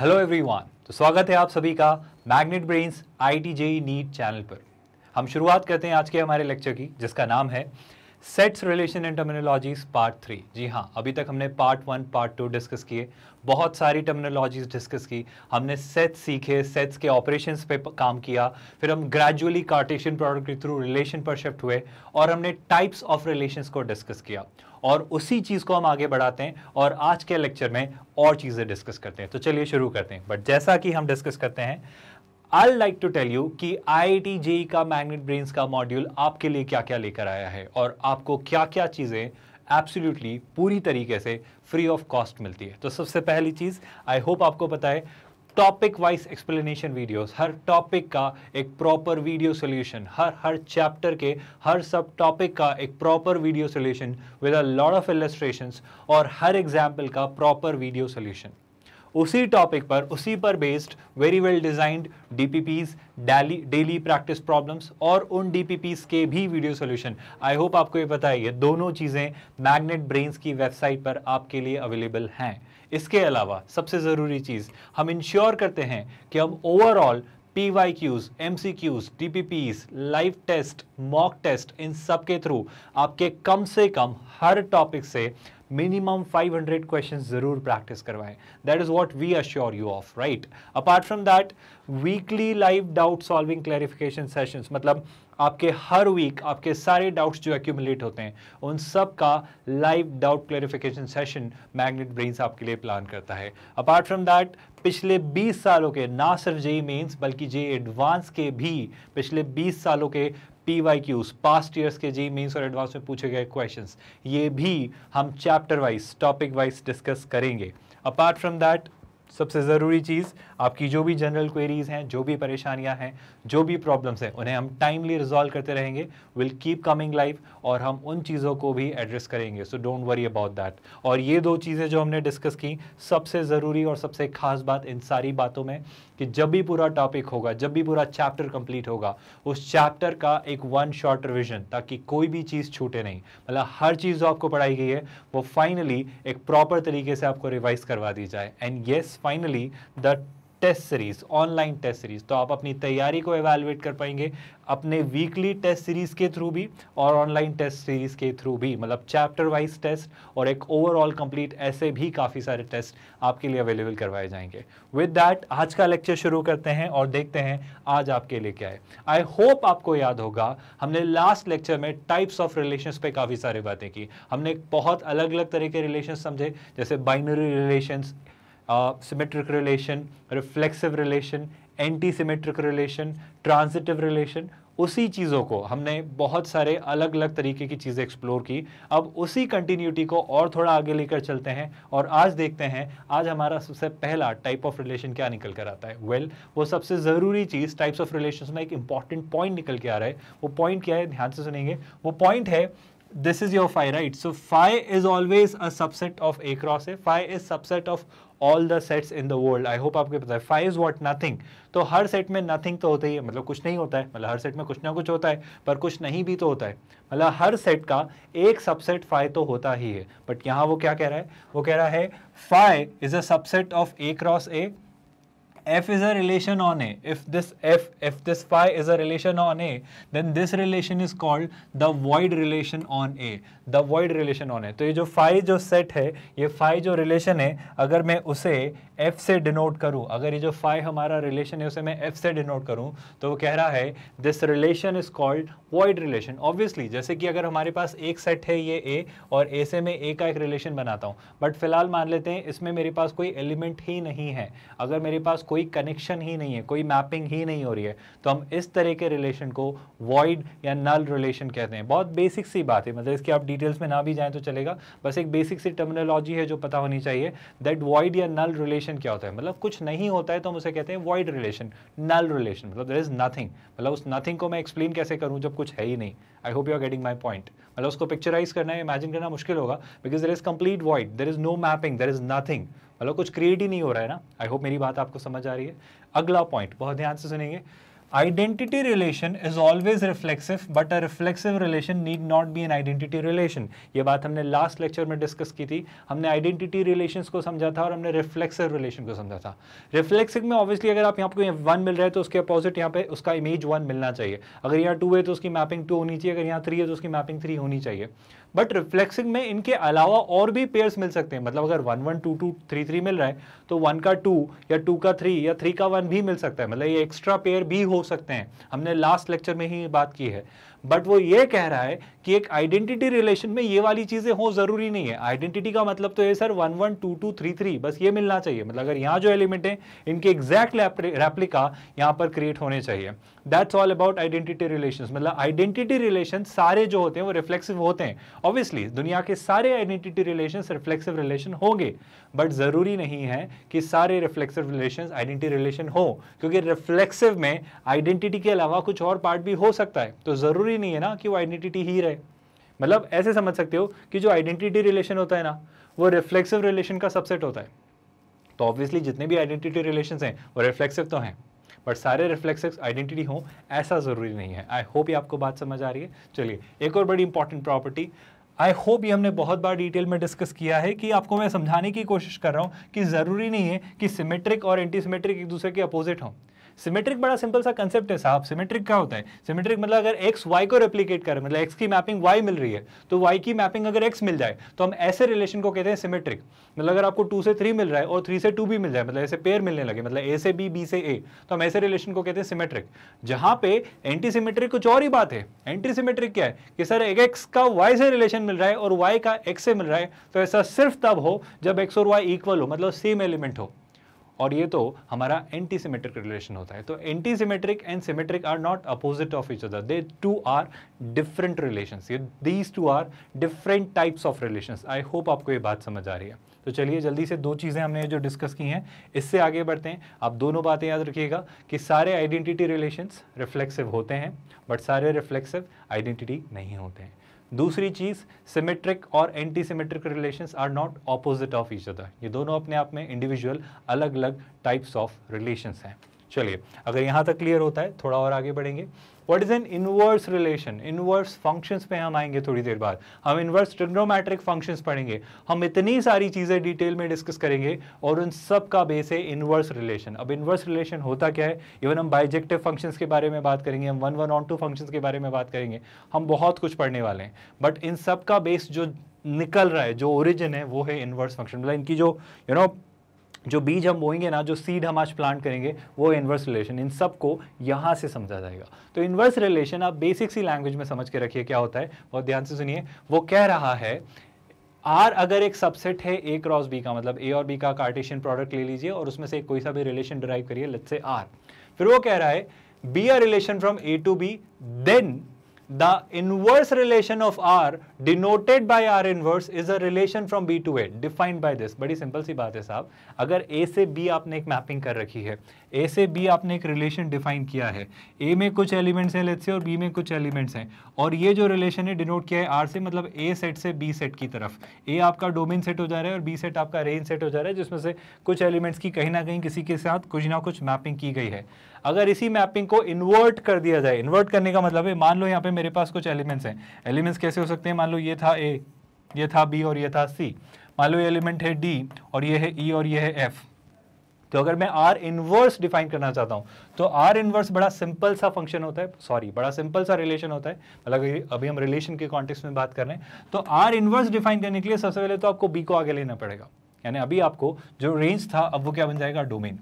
Hello everyone तो स्वागत है आप सभी का magnet brains I T JEE NEET channel पर हम शुरुआत करते हैं आज के हमारे लेक्चर की जिसका नाम है sets relation and terminologies part three जी हाँ अभी तक हमने part one part two discuss किए बहुत सारी टर्मिनोलॉजीज डिस्कस की हमने सेट्स सीखे सेट्स के ऑपरेशंस पे काम किया फिर हम ग्रेजुअली कार्टेशियन प्रोडक्ट के थ्रू रिलेशन पर शिफ्ट हुए और हमने टाइप्स ऑफ रिलेशंस को डिस्कस किया और उसी चीज़ को हम आगे बढ़ाते हैं और आज के लेक्चर में और चीज़ें डिस्कस करते हैं तो चलिए शुरू करते हैं बट जैसा कि हम डिस्कस करते हैं I like to tell you कि आई टी जेई का मैग्नेट ब्रेन्स का मॉड्यूल आपके लिए क्या क्या लेकर आया है और आपको क्या क्या चीज़ें एब्सोल्यूटली पूरी तरीके से फ्री ऑफ कॉस्ट मिलती है तो सबसे पहली चीज़ आई होप आपको पता है टॉपिक वाइज एक्सप्लेनेशन वीडियोस हर टॉपिक का एक प्रॉपर वीडियो सोल्यूशन हर हर चैप्टर के हर सब टॉपिक का एक proper video solution with a lot of illustration और हर एग्जाम्पल का प्रॉपर वीडियो सोल्यूशन उसी टॉपिक पर उसी पर based very well designed DPPs daily daily practice problems और उन डीपीपीज के भी वीडियो सोल्यूशन आई होप आपको ये पता है ये दोनों चीज़ें मैग्नेट ब्रेन्स की वेबसाइट पर आपके लिए अवेलेबल हैं इसके अलावा सबसे ज़रूरी चीज़ हम इंश्योर करते हैं कि हम overall P Y Qs M C Qs D P live test mock test इन सब के थ्रू आपके कम से कम हर टॉपिक से मिनिमम 500 क्वेश्चन जरूर प्रैक्टिस करवाएं that is what we assure you of right apart from that weekly live doubt solving clarification sessions मतलब आपके हर वीक आपके सारे डाउट्स जो एक्यूमुलेट होते हैं उन सब का live doubt clarification session magnet brains आपके लिए प्लान करता है अपार्ट फ्रॉम दैट पिछले 20 सालों के ना सिर्फ जेई मेंस e बल्कि जे एडवांस e के भी पिछले 20 सालों के P Y Qs past years के जी मीन्स e और एडवांस में पूछे गए क्वेश्चंस ये भी हम chapter wise topic wise discuss करेंगे अपार्ट फ्रॉम दैट सबसे ज़रूरी चीज़ आपकी जो भी जनरल क्वेरीज हैं जो भी परेशानियां हैं जो भी प्रॉब्लम्स हैं उन्हें हम टाइमली रिजॉल्व करते रहेंगे विल कीप कमिंग लाइफ और हम उन चीज़ों को भी एड्रेस करेंगे so don't worry about that और ये दो चीज़ें जो हमने डिस्कस की सबसे ज़रूरी और सबसे ख़ास बात इन सारी बातों में कि जब भी पूरा टॉपिक होगा जब भी पूरा चैप्टर कंप्लीट होगा उस चैप्टर का एक वन शॉर्ट रिविजन ताकि कोई भी चीज़ छूटे नहीं मतलब हर चीज़ जो आपको पढ़ाई गई है वो फाइनली एक प्रॉपर तरीके से आपको रिवाइज करवा दी जाए and yes finally the test series online test series तो आप अपनी तैयारी को एवेलुएट कर पाएंगे अपने वीकली टेस्ट सीरीज़ के थ्रू भी और ऑनलाइन टेस्ट सीरीज़ के थ्रू भी मतलब चैप्टर वाइज टेस्ट और एक ओवरऑल कंप्लीट ऐसे भी काफ़ी सारे टेस्ट आपके लिए अवेलेबल करवाए जाएंगे विद डैट आज का लेक्चर शुरू करते हैं और देखते हैं आज आपके लिए क्या है आई होप आपको याद होगा हमने लास्ट लेक्चर में टाइप्स ऑफ रिलेशन पे काफ़ी सारी बातें की हमने बहुत अलग अलग तरह के रिलेशन समझे जैसे binary relations symmetric relation, reflexive relation, anti symmetric relation transitive relation उसी चीज़ों को हमने बहुत सारे अलग अलग तरीके की चीज़ें एक्सप्लोर की अब उसी कंटिन्यूटी को और थोड़ा आगे लेकर चलते हैं और आज देखते हैं आज हमारा सबसे पहला टाइप ऑफ रिलेशन क्या निकल कर आता है वेल well, वो सबसे ज़रूरी चीज़ टाइप्स ऑफ रिलेशन में एक इंपॉर्टेंट पॉइंट निकल के आ रहा है वो पॉइंट क्या है ध्यान से सुनेंगे वो पॉइंट है this is your phi right so phi is always a subset of A cross है phi is subset of all the sets in the world I hope आपको पता है फाइव वॉट नथिंग तो हर सेट में nothing तो होता ही है मतलब कुछ नहीं होता है मतलब हर सेट में कुछ ना कुछ होता है पर कुछ नहीं भी तो होता है मतलब हर सेट का एक सबसेट फाइव तो होता ही है बट यहाँ वो क्या कह रहा है वो कह रहा है five is a subset of A cross A f is a relation on A, if this f, if this phi is a relation on A, then this relation is called the void relation on A. The void relation on A. तो ये जो phi जो set है, ये phi जो relation है, अगर मैं उसे f से denote करूँ, अगर ये जो phi हमारा relation है, उसे मैं f से denote करूँ, तो वो कह रहा है, this relation is called void relation. Obviously, जैसे कि अगर हमारे पास एक set है ये A और A से मैं A का एक relation बनाता हूँ, but फिलहाल मान लेते हैं इसमें मेरे पास कोई element ही नहीं है, अगर मेरे पास कोई कोई कनेक्शन ही नहीं है कोई मैपिंग ही नहीं हो रही है तो हम इस तरह के रिलेशन को वॉइड या नल रिलेशन कहते हैं बहुत बेसिक सी बात है मतलब इसके आप डिटेल्स में ना भी जाएं तो चलेगा बस एक बेसिक सी टर्मिनोलॉजी है जो पता होनी चाहिए दैट वॉइड या नल रिलेशन क्या होता है मतलब कुछ नहीं होता है तो हम उसे कहते हैं वॉइड रिलेशन नल रिलेशन मतलब दर इज़ नथिंग मतलब उस नथिंग को मैं एक्सप्लेन कैसे करूँ जब कुछ है ही नहीं I hope you are getting my point मतलब उसको पिक्चराइज करना है इमेजिन करना मुश्किल होगा because there is complete void there is no mapping there is nothing मतलब कुछ क्रिएट ही नहीं हो रहा है ना आई होप मेरी बात आपको समझ आ रही है अगला पॉइंट बहुत ध्यान से सुनेंगे identity relation is always reflexive but a reflexive relation need not be an identity relation ये बात हमने लास्ट लेक्चर में डिस्कस की थी हमने आइडेंटिटी रिलेशन को समझा था और हमने रिफ्लेक्सिव रिलेशन को समझा था रिफ्लेक्सिव में ऑब्वियसली अगर आप यहाँ पे वन मिल रहा है तो उसके अपोजिट यहाँ पे उसका इमेज वन मिलना चाहिए अगर यहाँ टू है तो उसकी मैपिंग टू होनी चाहिए अगर यहाँ थ्री है तो उसकी मैपिंग थ्री होनी चाहिए बट रिफ्लेक्सिंग में इनके अलावा और भी पेयर्स मिल सकते हैं मतलब अगर one one two two three three मिल रहा है तो वन का टू या टू का थ्री या थ्री का वन भी मिल सकता है मतलब ये एक्स्ट्रा पेयर भी हो सकते हैं हमने लास्ट लेक्चर में ही बात की है बट वो ये कह रहा है कि एक आइडेंटिटी रिलेशन में ये वाली चीज़ें हो ज़रूरी नहीं है आइडेंटिटी का मतलब तो ये sir one one two two three three बस ये मिलना चाहिए मतलब अगर यहाँ जो एलिमेंट है इनके एग्जैक्ट रेप्लिका यहाँ पर क्रिएट होने चाहिए that's all about identity relation मतलब आइडेंटिटी रिलेशन सारे जो होते हैं वो रिफ्लेक्सिव होते हैं ऑब्वियसली दुनिया के सारे आइडेंटिटी रिलेशन रिफ्लेक्सिव रिलेशन होंगे बट ज़रूरी नहीं है कि सारे रिफ्लेक्सिव रिलेशन आइडेंटिटी रिलेशन हो क्योंकि रिफ्लेक्सिव में आइडेंटिटी के अलावा कुछ और पार्ट भी हो सकता है तो ज़रूरी ज़रूरी नहीं है ना कि वो आइडेंटिटी ही रहे मतलब ऐसे समझ सकते हो कि जो आइडेंटिटी रिलेशन होता है ना वो रिफ्लेक्सिव रिलेशन का सबसेट होता है तो ऑब्वियसली जितने भी आइडेंटिटी रिलेशन हैं वो रिफ्लेक्सिव तो हैं बट सारे रिफ्लेक्सिव आइडेंटिटी हों ऐसा ज़रूरी नहीं है आई होप ये आपको बात समझ आ रही है चलिए एक और बड़ी इंपॉर्टेंट प्रॉपर्टी आई होप ये हमने बहुत बार डिटेल में डिस्कस किया है कि आपको मैं समझाने की कोशिश कर रहा हूँ कि ज़रूरी नहीं है कि सिमेट्रिक और एंटी सिमेट्रिक एक दूसरे के अपोजिट हों सिमेट्रिक बड़ा सिंपल सा कंसेप्ट है साहब सिमेट्रिक क्या होता है सिमेट्रिक मतलब अगर एक्स वाई को रेप्लीकेट करें मतलब एक्स की मैपिंग वाई मिल रही है तो वाई की मैपिंग अगर एक्स मिल जाए तो हम ऐसे रिलेशन को कहते हैं सिमेट्रिक मतलब अगर आपको टू से थ्री मिल रहा है और थ्री से टू भी मिल जाए मतलब ऐसे पेयर मिलने लगे मतलब ए से बी बी से ए तो हम ऐसे रिलेशन को कहते हैं सिमेट्रिक जहां पे एंटी सिमेट्रिक कुछ और ही बात है एंटी सिमेट्रिक क्या है कि सर एक एक्स का वाई से रिलेशन मिल रहा है और वाई का एक्स से मिल रहा है तो ऐसा सिर्फ तब हो जब एक्स और वाई इक्वल हो मतलब सेम एलिमेंट हो और ये तो हमारा एंटी सिमेट्रिक रिलेशन होता है तो anti symmetric and symmetric are not opposite of each other they two are different relation ये these two are different types of relation I hope आपको ये बात समझ आ रही है तो चलिए जल्दी से दो चीज़ें हमने जो डिस्कस की हैं इससे आगे बढ़ते हैं आप दोनों बातें याद रखिएगा कि सारे आइडेंटिटी रिलेशंस रिफ्लेक्सिव होते हैं बट सारे रिफ्लेक्सिव आइडेंटिटी नहीं होते हैं दूसरी चीज़ सिमेट्रिक और anti symmetric relation are not opposite of each other ये दोनों अपने आप में इंडिविजुअल अलग अलग टाइप्स ऑफ रिलेशंस हैं चलिए अगर यहाँ तक क्लियर होता है थोड़ा और आगे बढ़ेंगे what is an inverse relation inverse functions पे हम आएंगे थोड़ी देर बाद हम इनवर्स ट्रिग्नोमैट्रिक फंक्शंस पढ़ेंगे हम इतनी सारी चीज़ें डिटेल में डिस्कस करेंगे और उन सब का बेस है इनवर्स रिलेशन अब इनवर्स रिलेशन होता क्या है इवन हम बाइजेक्टिव फंक्शंस के बारे में बात करेंगे हम one one onto functions के बारे में बात करेंगे हम बहुत कुछ पढ़ने वाले हैं बट इन सब का बेस जो निकल रहा है जो ओरिजिन है वो है इनवर्स फंक्शन मतलब इनकी जो यू you नो know, जो बीज हम बोएंगे ना जो सीड हम आज प्लांट करेंगे वो इन्वर्स रिलेशन इन सब को यहाँ से समझा जाएगा तो इन्वर्स रिलेशन आप बेसिक सी लैंग्वेज में समझ के रखिए क्या होता है बहुत ध्यान से सुनिए वो कह रहा है आर अगर एक सबसेट है ए क्रॉस बी का मतलब ए और बी का कार्टेशियन प्रोडक्ट ले लीजिए और उसमें से कोई सा भी रिलेशन डिराइव करिए लेट से आर फिर वो कह रहा है be R relation from A to B then the inverse relation of R denoted by R inverse is a relation from B to A defined by this बड़ी simple सी बात है साहब अगर A से B आपने एक मैपिंग कर रखी है A से B आपने एक रिलेशन डिफाइन किया है A में कुछ एलिमेंट्स हैं लेट्स से और B में कुछ एलिमेंट्स हैं और ये जो रिलेशन है डिनोट किया है R से मतलब A सेट से B सेट की तरफ A आपका डोमेन सेट हो जा रहा है और B सेट आपका रेंज सेट हो जा रहा है जिसमें से कुछ एलिमेंट्स की कहीं ना कहीं किसी के साथ कुछ ना कुछ मैपिंग की गई है अगर इसी मैपिंग को इन्वर्ट कर दिया जाए इन्वर्ट करने का मतलब है मान लो यहाँ पे मेरे पास कुछ एलिमेंट्स हैं एलिमेंट्स कैसे हो सकते हैं मान लो ये था ए ये था बी और ये था सी मान लो ये एलिमेंट है डी और ये है ई e और ये है एफ तो अगर मैं आर इन्वर्स डिफाइन करना चाहता हूँ तो आर इन्वर्स बड़ा सिंपल सा फंक्शन होता है सॉरी बड़ा सिंपल सा रिलेशन होता है मतलब अभी हम रिलेशन के कॉन्टेक्स्ट में बात कर रहे हैं तो आर इन्वर्स डिफाइन करने के लिए सबसे पहले तो आपको बी को आगे लेना पड़ेगा यानी अभी आपको जो रेंज था अब वो क्या बन जाएगा डोमेन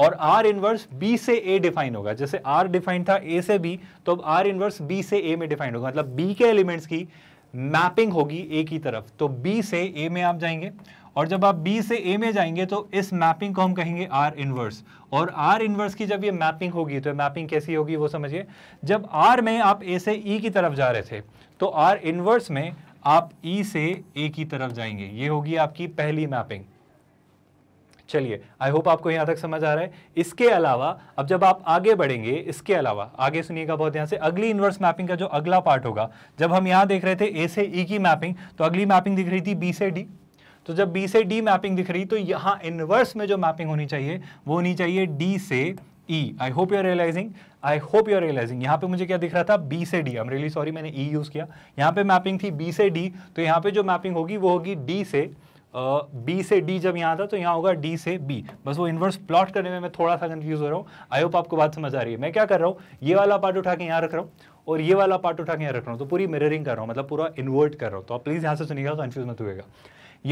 और आर इनवर्स बी से ए डिफाइन होगा जैसे आर डिफाइन था ए से बी तो अब आर इनवर्स बी से ए में डिफाइन होगा मतलब बी के एलिमेंट्स की मैपिंग होगी ए की तरफ तो बी से ए में आप जाएंगे और जब आप बी से ए में जाएंगे तो इस मैपिंग को हम कहेंगे आर इनवर्स और आर इनवर्स की जब ये मैपिंग होगी तो मैपिंग कैसी होगी वो समझिए जब आर में आप ए से ई e की तरफ जा रहे थे तो आर इनवर्स में आप ई e से ए की तरफ जाएंगे ये होगी आपकी पहली मैपिंग चलिए आई होप आपको यहाँ तक समझ आ रहा है इसके अलावा अब जब आप आगे बढ़ेंगे इसके अलावा आगे सुनिएगा बहुत ध्यान से अगली इन्वर्स मैपिंग का जो अगला पार्ट होगा जब हम यहाँ देख रहे थे ए से ई e की मैपिंग तो अगली मैपिंग दिख रही थी बी से डी तो जब बी से डी मैपिंग दिख रही तो यहाँ इन्वर्स में जो मैपिंग होनी चाहिए वो होनी चाहिए डी से E I hope you're realizing I hope you're realizing यहाँ पे मुझे क्या दिख रहा था बी से डी एम रियली सॉरी मैंने ई e यूज़ किया यहाँ पे मैपिंग थी बी से डी तो यहाँ पे जो मैपिंग होगी वो होगी डी से बी से डी जब यहाँ आता तो यहाँ होगा डी से बी बस वो इन्वर्स प्लॉट करने में मैं थोड़ा सा कंफ्यूज हो रहा हूँ आई होप आपको बात समझ आ रही है मैं क्या कर रहा हूँ ये वाला पार्ट उठा के यहाँ रख रहा हूँ और ये वाला पार्ट उठा के यहाँ रख रहा हूँ तो पूरी मिररिंग कर रहा हूँ मतलब पूरा इन्वर्ट कर रहा हूँ तो आप प्लीज़ यहाँ से सुनिएगा कन्फ्यूज मत हुएगा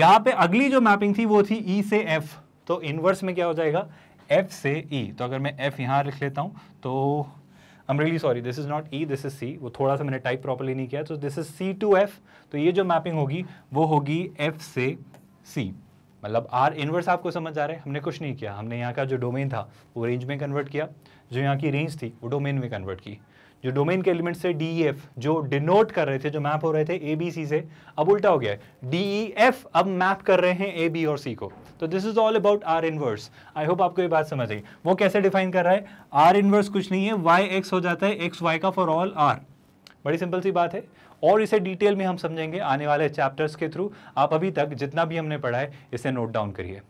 यहाँ पे अगली जो मैपिंग थी वो थी ई e से एफ तो इन्वर्स में क्या हो जाएगा एफ से ई e. तो अगर मैं एफ यहाँ लिख लेता हूँ तो I sorry this is not E this is C वो थोड़ा सा मैंने टाइप प्रॉपरली नहीं किया तो this is C to F तो ये जो मैपिंग होगी वो होगी एफ से सी मतलब आर इनवर्स आपको समझ आ रहा है हमने कुछ नहीं किया हमने यहाँ का जो डोमेन था वो रेंज में कन्वर्ट किया जो यहाँ की रेंज थी वो डोमेन में कन्वर्ट की जो डोमेन के एलिमेंट्स थे डी ई एफ जो डिनोट कर रहे थे जो मैप हो रहे थे ए बी सी से अब उल्टा हो गया डी ई एफ अब मैप कर रहे हैं ए बी और सी को तो this is all about R inverse I hope आपको ये बात समझ आई वो कैसे डिफाइन कर रहा है आर इनवर्स कुछ नहीं है वाई एक्स हो जाता है एक्स वाई का फॉर ऑल आर बड़ी सिंपल सी बात है और इसे डिटेल में हम समझेंगे आने वाले चैप्टर्स के थ्रू आप अभी तक जितना भी हमने पढ़ा है इसे नोट डाउन करिए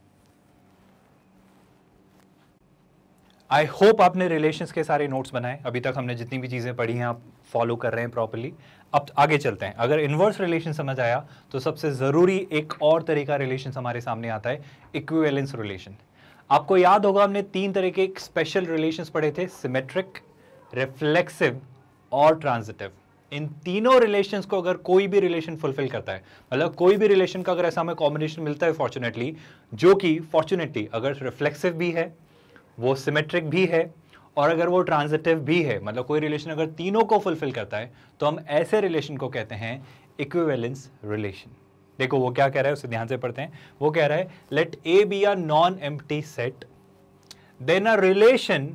आई होप आपने रिलेशंस के सारे नोट्स बनाए अभी तक हमने जितनी भी चीज़ें पढ़ी हैं आप फॉलो कर रहे हैं प्रॉपरली अब आगे चलते हैं अगर इन्वर्स रिलेशन समझ आया तो सबसे ज़रूरी एक और तरीका रिलेशन हमारे सामने आता है इक्विवेलेंस रिलेशन आपको याद होगा हमने तीन तरह के स्पेशल रिलेशन पढ़े थे सिमेट्रिक रिफ्लेक्सिव और ट्रांजिटिव इन तीनों रिलेशंस को अगर कोई भी रिलेशन फुलफिल करता है मतलब कोई भी रिलेशन का अगर ऐसा हमें कॉम्बिनेशन मिलता है फॉर्चुनेटली जो कि फॉर्चुनेटली अगर रिफ्लेक्सिव भी है वो सिमेट्रिक भी है और अगर वो ट्रांजिटिव भी है मतलब कोई रिलेशन अगर तीनों को फुलफिल करता है तो हम ऐसे रिलेशन को कहते हैं इक्विवेलेंस रिलेशन देखो वो क्या कह रहा है उसे ध्यान से पढ़ते हैं वो कह रहा है let A B are non empty set then a relation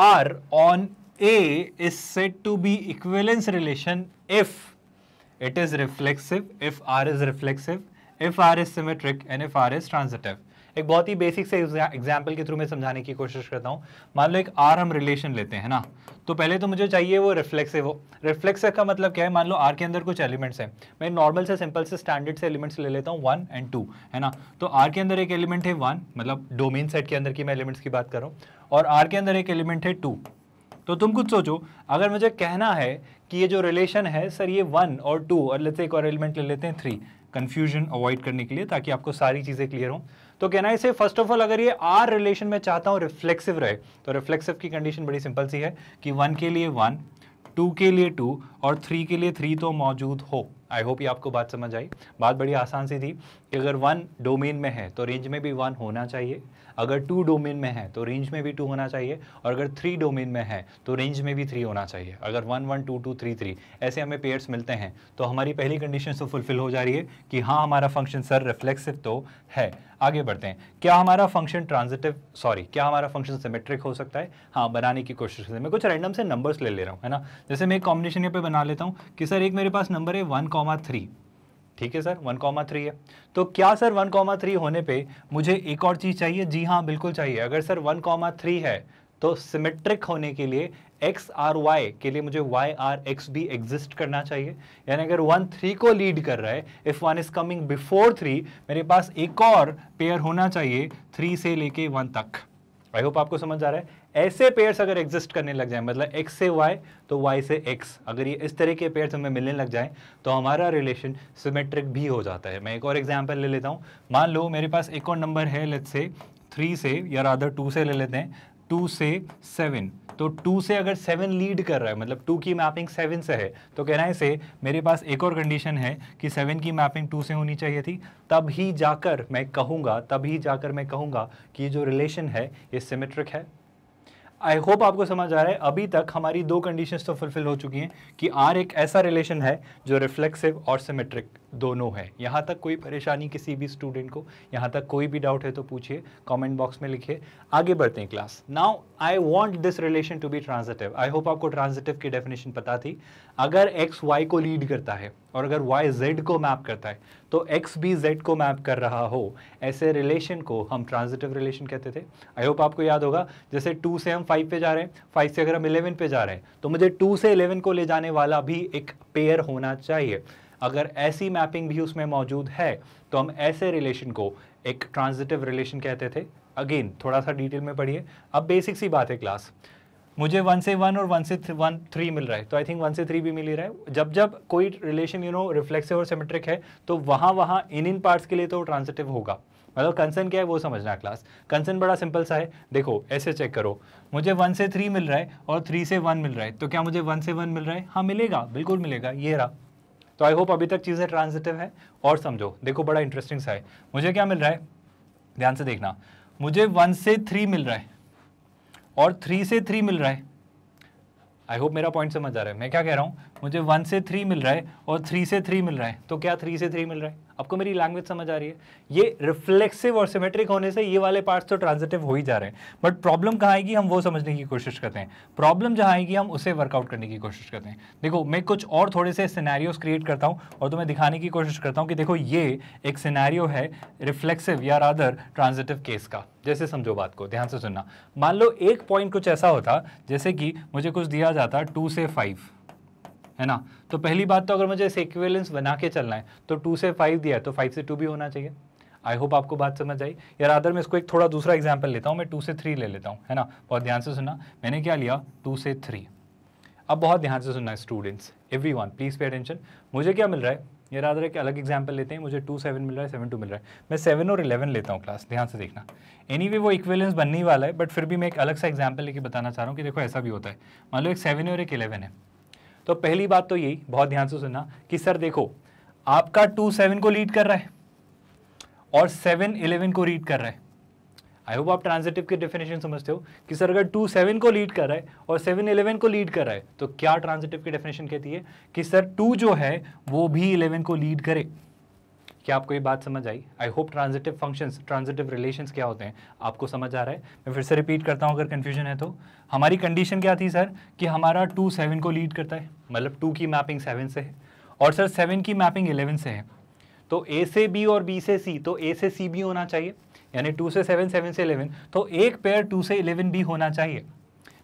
R on A is said to be equivalence relation if it is reflexive, if R is reflexive, if R is symmetric and if R is transitive. एक बहुत ही basic से example के through मैं समझाने की कोशिश करता हूँ मान लो एक आर हम रिलेशन लेते हैं ना तो पहले तो मुझे चाहिए वो रिफ्लेक्सिव हो रिफ्लेक्सिव का मतलब क्या है मान लो आर के अंदर कुछ एलिमेंट्स हैं मैं नॉर्मल से सिंपल से स्टैंडर्ड से एलिमेंट्स ले लेता हूँ वन एंड टू है ना तो आर के अंदर एक एलिमेंट है वन मतलब डोमेन सेट के अंदर की मैं एलिमेंट्स की बात करूँ और आर के अंदर एक एलिमेंट है टू तो तुम कुछ सोचो अगर मुझे कहना है कि ये जो रिलेशन है सर ये वन और टू और लेते एक और एलिमेंट ले लेते हैं थ्री कन्फ्यूजन अवॉइड करने के लिए ताकि आपको सारी चीज़ें क्लियर हों तो कहना है फर्स्ट ऑफ ऑल अगर ये आर रिलेशन में चाहता हूँ रिफ्लेक्सिव रहे तो रिफ्लेक्सिव की कंडीशन बड़ी सिंपल सी है कि वन के लिए वन टू के लिए टू और थ्री के लिए थ्री तो मौजूद हो आई होप ये आपको बात समझ आई बात बड़ी आसान सी थी कि अगर वन डोमेन में है तो रेंज में भी वन होना चाहिए अगर टू डोमेन में है तो रेंज में भी टू होना चाहिए और अगर थ्री डोमेन में है तो रेंज में भी थ्री होना चाहिए अगर one one two two three three ऐसे हमें पेयर्स मिलते हैं तो हमारी पहली कंडीशन तो फुलफिल हो जा रही है कि हाँ हमारा फंक्शन सर रिफ्लेक्सिव तो है आगे बढ़ते हैं क्या हमारा फंक्शन ट्रांजिटिव सॉरी क्या हमारा फंक्शन सिमेट्रिक हो सकता है हाँ बनाने की कोशिश करते मैं कुछ रैंडम से नंबर्स ले ले रहा हूँ है ना जैसे मैं एक कॉम्बिनेशन यहाँ पे बना लेता हूँ कि सर एक मेरे पास नंबर है वन कॉमा थ्री ठीक है सर वन कॉमा थ्री है तो क्या सर वन कॉमा थ्री होने पे मुझे एक और चीज़ चाहिए जी हाँ बिल्कुल चाहिए अगर सर वन कॉमा थ्री है तो सिमेट्रिक होने के लिए एक्स आर वाई के लिए मुझे वाई आर एक्स भी एग्जिस्ट करना चाहिए यानी अगर वन थ्री को लीड कर रहा है if one is coming before three मेरे पास एक और पेयर होना चाहिए थ्री से लेके वन तक आई होप आपको समझ आ रहा है ऐसे पेयर्स अगर एग्जिस्ट करने लग जाए मतलब एक्स से वाई तो वाई से एक्स अगर ये इस तरह के पेयर्स हमें मिलने लग जाए तो हमारा रिलेशन सिमेट्रिक भी हो जाता है मैं एक और एग्जाम्पल ले लेता हूँ मान लो मेरे पास एक और नंबर है लेट से थ्री से या राधर टू से ले लेते हैं टू से सेवन तो टू से अगर सेवन लीड कर रहा है मतलब टू की मैपिंग सेवन से है तो कह रहा है से मेरे पास एक और कंडीशन है कि सेवन की मैपिंग टू से होनी चाहिए थी तब ही जाकर मैं कहूँगा तब ही जाकर मैं कहूँगा कि जो रिलेशन है ये सिमेट्रिक है आई होप आपको समझ आ रहा है अभी तक हमारी दो कंडीशंस तो फुलफिल हो चुकी हैं कि आर एक ऐसा रिलेशन है जो रिफ्लेक्सिव और सिमेट्रिक दोनों है यहाँ तक कोई परेशानी किसी भी स्टूडेंट को यहाँ तक कोई भी डाउट है तो पूछिए कमेंट बॉक्स में लिखिए आगे बढ़ते हैं class now I want this relation to be transitive I hope आपको ट्रांजिटिव की डेफिनेशन पता थी अगर एक्स वाई को लीड करता है और अगर वाई जेड को मैप करता है तो एक्स भी जेड को मैप कर रहा हो ऐसे रिलेशन को हम ट्रांजिटिव रिलेशन कहते थे आई होप आपको याद होगा जैसे टू से हम फाइव पे जा रहे हैं फाइव से अगर हम इलेवन पे जा रहे हैं तो मुझे टू से इलेवन को ले जाने वाला भी एक पेयर होना चाहिए अगर ऐसी मैपिंग भी उसमें मौजूद है तो हम ऐसे रिलेशन को एक ट्रांजिटिव रिलेशन कहते थे अगेन थोड़ा सा डिटेल में पढ़िए अब बेसिक सी बात है क्लास मुझे वन से वन और वन से वन थ्री मिल रहा है तो आई थिंक वन से थ्री भी मिल ही रहा है जब जब कोई रिलेशन यू नो रिफ्लेक्सिव और सिमेट्रिक है तो वहाँ वहाँ इन इन पार्ट्स के लिए तो ट्रांजिटिव होगा मतलब कंसर्न क्या है वो समझना क्लास कंसर्न बड़ा सिंपल सा है देखो ऐसे चेक करो मुझे वन से थ्री मिल रहा है और थ्री से वन मिल रहा है तो क्या मुझे वन से वन मिल रहा है हाँ मिलेगा बिल्कुल मिलेगा ये रहा तो आई होप अभी तक चीज़ें ट्रांजिटिव है और समझो देखो बड़ा इंटरेस्टिंग सा है मुझे क्या मिल रहा है ध्यान से देखना मुझे वन से थ्री मिल रहा है और थ्री से थ्री मिल रहा है आई होप मेरा पॉइंट समझ आ रहा है मैं क्या कह रहा हूँ मुझे वन से थ्री मिल रहा है और थ्री से थ्री मिल रहा है तो क्या थ्री से थ्री मिल रहा है आपको मेरी लैंग्वेज समझ आ रही है ये रिफ्लेक्सिव और सिमेट्रिक होने से ये वाले पार्ट्स तो ट्रांजिटिव हो ही जा रहे हैं बट प्रॉब्लम कहाँ आएगी हम वो समझने की कोशिश करते हैं प्रॉब्लम जहाँ आएगी हम उसे वर्कआउट करने की कोशिश करते हैं देखो मैं कुछ और थोड़े से सिनेरियोज क्रिएट करता हूँ और तुम्हें दिखाने की कोशिश करता हूँ कि देखो ये एक सिनेरियो है रिफ्लेक्सिव या रादर ट्रांजिटिव केस का जैसे समझो बात को ध्यान से सुनना मान लो एक पॉइंट कुछ ऐसा होता जैसे कि मुझे कुछ दिया जाता टू से फाइव है ना तो पहली बात तो अगर मुझे इक्वेलेंस बना के चलना है तो टू से फाइव दिया है तो फाइव से टू भी होना चाहिए आई होप आपको बात समझ आई यार अदर मैं इसको एक थोड़ा दूसरा एग्जाम्पल लेता हूँ मैं टू से थ्री ले लेता हूँ है ना बहुत ध्यान से सुनना मैंने क्या लिया टू से थ्री अब बहुत ध्यान से सुनना है students every one please pay attention मुझे क्या मिल रहा है रहा है एक अलग एग्जाम्पल लेते हैं मुझे टू सेवन मिल रहा है सेवन टू मिल रहा है मैं सेवन और इलेवन लेता हूँ क्लास ध्यान से देखना एनी anyway, वो इक्वेलेंस बनने वाला है बट फिर भी मैं एक अलग सा एग्जाम्पल लेके बताना चाह रहा हूँ कि देखो ऐसा भी होता है मान लो एक सेवन और एक इलेवन है तो पहली बात तो यही बहुत ध्यान से सुनना कि सर देखो आपका टू सेवन को लीड कर रहा है और सेवन इलेवन को रीड कर रहा है आई होप आप ट्रांजिटिव के डेफिनेशन समझते हो कि सर अगर टू सेवन को लीड कर रहा है और सेवन इलेवन को लीड कर रहा है तो क्या ट्रांजिटिव की डेफिनेशन कहती है कि सर टू जो है वो भी इलेवन को लीड करे क्या आपको ये बात समझ आई I hope transitive functions transitive relations क्या होते हैं आपको समझ आ रहा है मैं फिर से रिपीट करता हूँ अगर कन्फ्यूजन है तो हमारी कंडीशन क्या थी सर कि हमारा टू सेवन को लीड करता है मतलब टू की मैपिंग सेवन से है और सर सेवन की मैपिंग इलेवन से है तो ए से बी और बी से सी तो ए से सी भी होना चाहिए यानी टू से सेवन सेवन से इलेवन तो एक पेयर टू से इलेवन भी होना चाहिए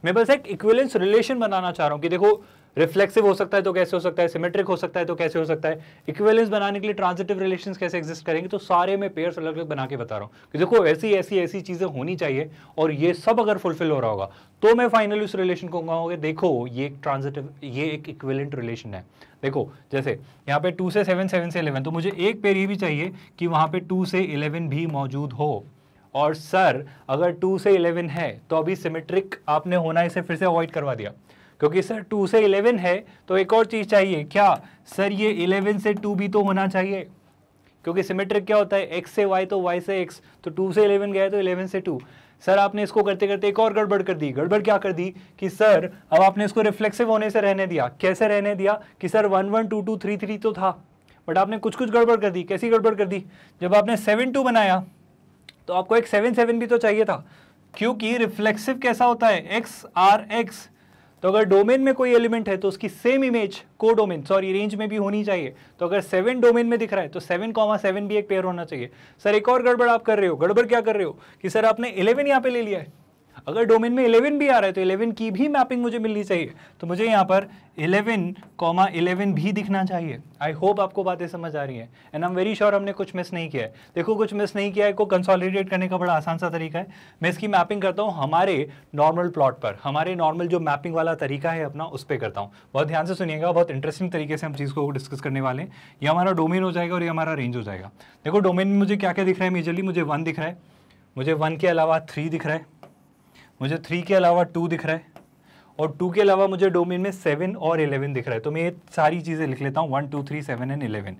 मैं बस एक इक्वलेंस रिलेशन बनाना चाह रहा हूँ कि देखो रिफ्लेक्सिव हो सकता है तो कैसे हो सकता है सिमेट्रिक हो सकता है तो कैसे हो सकता है इक्वेलेंस बनाने के लिए ट्रांजिटिव रिलेशन कैसे एग्जिस्ट करेंगे तो सारे में पेयर्स अलग अलग बना के बता रहा हूँ कि देखो ऐसी ऐसी ऐसी चीज़ें होनी चाहिए और ये सब अगर फुलफिल हो रहा होगा तो मैं फाइनली उस रिलेशन को कहूँगा देखो ये एक ट्रांजिटिव ये एक इक्वेलेंट रिलेशन है देखो जैसे यहाँ पे टू से सेवन सेवन से इलेवन तो मुझे एक पेयर ये भी चाहिए कि वहाँ पे टू से इलेवन भी मौजूद हो और सर अगर टू से इलेवन है तो अभी सिमेट्रिक आपने होना इसे फिर से अवॉइड करवा दिया क्योंकि सर टू से इलेवन है तो एक और चीज़ चाहिए क्या सर ये इलेवन से टू भी तो होना चाहिए क्योंकि सिमेट्रिक क्या होता है एक्स से वाई तो वाई से एक्स तो टू से इलेवन गया तो इलेवन से टू सर आपने इसको करते करते एक और गड़बड़ कर दी गड़बड़ क्या कर दी कि सर अब आपने इसको रिफ्लेक्सिव होने से रहने दिया कैसे रहने दिया कि sir one one two two three three तो था बट आपने कुछ कुछ गड़बड़ कर दी कैसी गड़बड़ कर दी जब आपने सेवन टू बनाया तो आपको एक सेवन सेवन भी तो चाहिए था क्योंकि रिफ्लेक्सिव कैसा होता है एक्स आर एक्स तो अगर डोमेन में कोई एलिमेंट है तो उसकी सेम इमेज को डोमेन सॉरी रेंज में भी होनी चाहिए तो अगर सेवन डोमेन में दिख रहा है तो सेवन कॉमा सेवन भी एक पेयर होना चाहिए सर एक और गड़बड़ आप कर रहे हो गड़बड़ क्या कर रहे हो कि सर आपने इलेवन यहाँ पे ले लिया है अगर डोमेन में 11 भी आ रहा है तो 11 की भी मैपिंग मुझे मिलनी चाहिए तो मुझे यहाँ पर 11 कॉमा इलेवन भी दिखना चाहिए आई होप आपको बातें समझ आ रही है and I am very sure हमने कुछ मिस नहीं किया है देखो कुछ मिस नहीं किया है को कंसोलिडेट करने का बड़ा आसान सा तरीका है मैं इसकी मैपिंग करता हूँ हमारे नॉर्मल प्लॉट पर हमारे नॉर्मल जो मैपिंग वाला तरीका है अपना उस पर करता हूँ बहुत ध्यान से सुनिएगा बहुत इंटरेस्टिंग तरीके से हम चीज़ को डिस्कस करने वाले हैं ये हमारा डोमेन हो जाएगा और ये हमारा रेंज हो जाएगा देखो डोमेन में मुझे क्या क्या दिख रहा है मेजरली मुझे वन दिख रहा है मुझे वन के अलावा थ्री दिख रहा है मुझे थ्री के अलावा टू दिख रहा है और टू के अलावा मुझे डोमेन में सेवन और इलेवन दिख रहा है तो मैं ये सारी चीज़ें लिख लेता हूँ one two three seven and eleven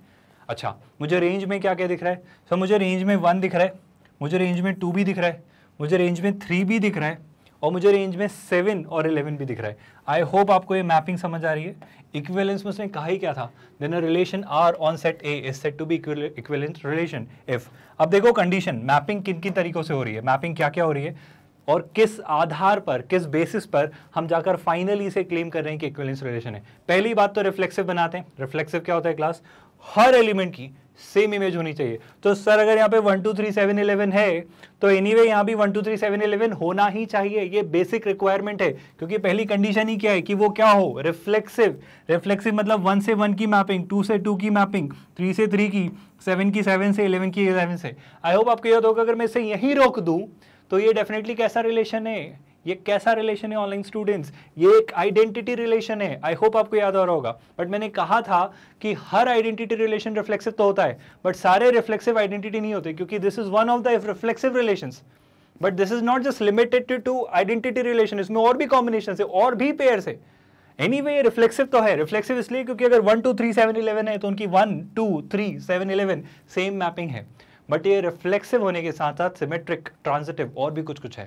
अच्छा मुझे रेंज में क्या क्या दिख रहा है सर so, मुझे रेंज में वन दिख रहा है मुझे रेंज में टू भी दिख रहा है मुझे रेंज में थ्री भी दिख रहा है और मुझे रेंज में सेवन और इलेवन भी दिख रहा है आई होप आपको ये मैपिंग समझ आ रही है इक्वेलेंस में उसने कहा ही क्या था then a relation R on set A is said to be equivalence relation if अब देखो कंडीशन मैपिंग किन किन तरीकों से हो रही है मैपिंग क्या क्या हो रही है और किस आधार पर किस बेसिस पर हम जाकर फाइनली इसे क्लेम कर रहे हैं कि इक्विवेलेंस रिलेशन है पहली बात तो रिफ्लेक्सिव बनाते हैं रिफ्लेक्सिव क्या होता है क्लास हर एलिमेंट की सेम इमेज होनी चाहिए तो सर अगर यहाँ पे one two three seven eleven है तो एनी anyway, यहाँ भी one two three seven eleven होना ही चाहिए ये बेसिक रिक्वायरमेंट है क्योंकि पहली कंडीशन ही क्या है कि वो क्या हो रिफ्लेक्सिव रिफ्लेक्सिव मतलब वन से वन की मैपिंग टू से टू की मैपिंग थ्री से थ्री की सेवन की सेवन से इलेवन की इलेवन से आई होप आपको याद होगा अगर मैं इसे यहीं रोक दूँ तो ये डेफिनेटली कैसा रिलेशन है ये कैसा रिलेशन है ऑनलाइन स्टूडेंट्स ये एक आइडेंटिटी रिलेशन है आई होप आपको याद आ रहा होगा बट मैंने कहा था कि हर आइडेंटिटी रिलेशन रिफ्लेक्सिव तो होता है बट सारे रिफ्लेक्सिव आइडेंटिटी नहीं होते क्योंकि this is one of the reflexive relation but this is not just limited to identity relation इसमें और भी कॉम्बिनेशन है और भी पेयर है एनी anyway, रिफ्लेक्सिव तो है रिफ्लेक्सिव इसलिए क्योंकि अगर one two three seven eleven है तो उनकी one two three seven eleven same mapping है बट ये रिफ्लेक्सिव होने के साथ साथ सिमेट्रिक ट्रांजिटिव और भी कुछ कुछ है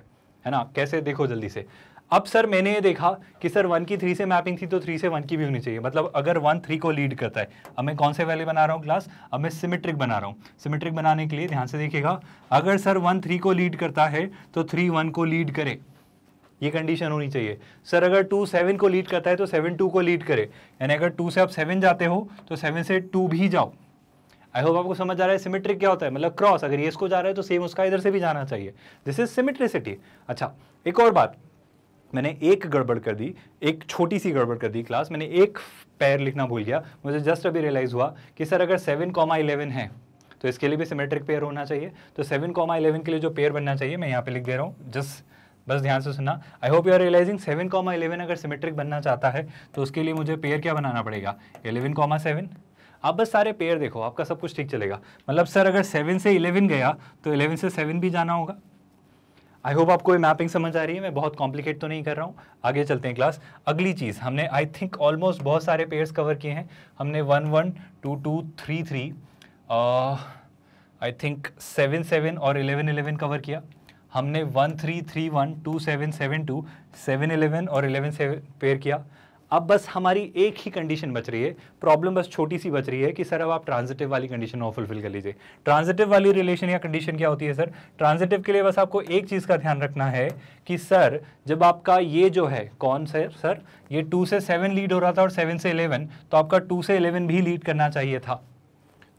है ना कैसे देखो जल्दी से अब सर मैंने ये देखा कि सर वन की थ्री से मैपिंग थी तो थ्री से वन की भी होनी चाहिए मतलब अगर वन थ्री को लीड करता है अब मैं कौन से वैल्यू बना रहा हूँ क्लास अब मैं सिमेट्रिक बना रहा हूँ सिमेट्रिक बनाने के लिए ध्यान से देखिएगा अगर सर वन थ्री को लीड करता है तो थ्री वन को लीड करे ये कंडीशन होनी चाहिए सर अगर टू सेवन को लीड करता है तो सेवन टू को लीड करे यानी अगर टू से आप सेवन जाते हो तो सेवन से टू भी जाओ आई होप आपको समझ आ रहा है सिमेट्रिक क्या होता है मतलब क्रॉस अगर ये इसको जा रहा है तो सेम उसका इधर से भी जाना चाहिए दिस इज सिमेट्रिसिटी अच्छा एक और बात मैंने एक गड़बड़ कर दी एक छोटी सी गड़बड़ कर दी क्लास मैंने एक पैर लिखना भूल गया मुझे जस्ट अभी रियलाइज़ हुआ कि सर अगर सेवन कॉमा इलेवन है तो इसके लिए भी सिमेट्रिक पेयर होना चाहिए तो सेवन कॉमा इलेवन के लिए जो पेयर बनना चाहिए मैं यहाँ पे लिख दे रहा हूँ जस्ट बस ध्यान से सुनना I hope you are realizing seven comma eleven अगर सिमेट्रिक बनना चाहता है तो उसके लिए मुझे पेयर क्या बनाना पड़ेगा इलेवन कॉमा सेवन आप बस सारे पेयर देखो आपका सब कुछ ठीक चलेगा मतलब सर अगर सेवन से इलेवन गया तो इलेवन से सेवन भी जाना होगा आई होप आपको ये मैपिंग समझ आ रही है मैं बहुत कॉम्प्लिकेट तो नहीं कर रहा हूँ आगे चलते हैं क्लास अगली चीज़ हमने आई थिंक ऑलमोस्ट बहुत सारे पेयर्स कवर किए हैं हमने one one two two three three I think seven seven और इलेवन इलेवन कवर किया हमने one three three one two seven seven two seven eleven और इलेवन सेवन पेयर किया अब बस हमारी एक ही कंडीशन बच रही है प्रॉब्लम बस छोटी सी बच रही है कि सर अब आप ट्रांजिटिव वाली कंडीशन और फुलफिल कर लीजिए ट्रांजिटिव वाली रिलेशन या कंडीशन क्या होती है सर ट्रांजिटिव के लिए बस आपको एक चीज़ का ध्यान रखना है कि सर जब आपका ये जो है कौन सर सर ये टू से सेवन लीड हो रहा था और सेवन से इलेवन तो आपका टू से इलेवन भी लीड करना चाहिए था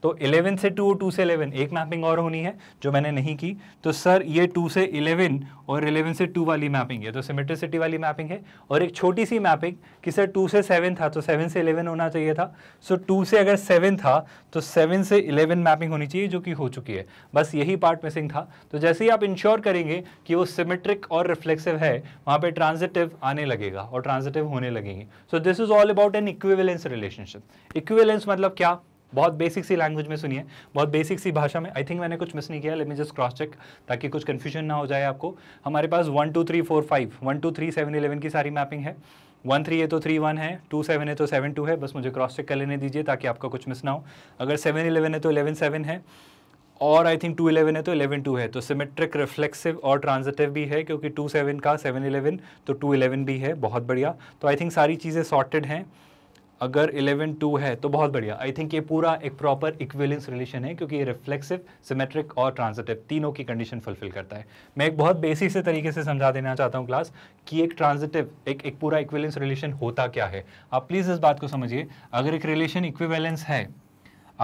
तो 11 से 2 और 2 से 11 एक मैपिंग और होनी है जो मैंने नहीं की तो सर ये 2 से 11 और 11 से 2 वाली मैपिंग है तो सिमेट्रिसिटी वाली मैपिंग है और एक छोटी सी मैपिंग कि सर 2 से 7 था तो 7 से 11 होना चाहिए था सो so, 2 से अगर 7 था तो 7 से 11 मैपिंग होनी चाहिए जो कि हो चुकी है बस यही पार्ट मिसिंग था तो जैसे ही आप इंश्योर करेंगे कि वो सिमेट्रिक और रिफ्लेक्सिव है वहाँ पर ट्रांजिटिव आने लगेगा और ट्रांजिटिव होने लगेंगे so this is all about an equivalence relationship equivalence मतलब क्या बहुत बेसिक सी लैंग्वेज में सुनिए बहुत बेसिक सी भाषा में आई थिंक मैंने कुछ मिस नहीं किया let me just cross check ताकि कुछ कन्फ्यूजन ना हो जाए आपको हमारे पास one two three four five one two three seven eleven की सारी मैपिंग है वन थ्री ए तो थ्री वन है टू सेवन है तो सेवन टू तो है बस मुझे क्रॉस चेक कर लेने दीजिए ताकि आपका कुछ मिस ना हो अगर सेवन इलेवन है तो इलेवन सेवन है और आई थिंक टू इलेवन है तो इलेवन टू है तो सिमेट्रिक रिफ्लेक्सिव और ट्रांजिटिव भी है क्योंकि टू सेवन का सेवन इलेवन तो टू इलेवन भी है बहुत बढ़िया तो आई थिंक सारी चीज़ें सॉर्टेड हैं अगर 11-2 है तो बहुत बढ़िया आई थिंक ये पूरा एक प्रॉपर इक्विलेंस रिलेशन है क्योंकि ये रिफ्लेक्सिव सिमेट्रिक और ट्रांजिटिव तीनों की कंडीशन फुलफिल करता है मैं एक बहुत बेसिक से तरीके से समझा देना चाहता हूँ क्लास कि एक ट्रांजिटिव एक एक पूरा इक्विलेंस रिलेशन होता क्या है आप प्लीज़ इस बात को समझिए अगर एक रिलेशन इक्विवेलेंस है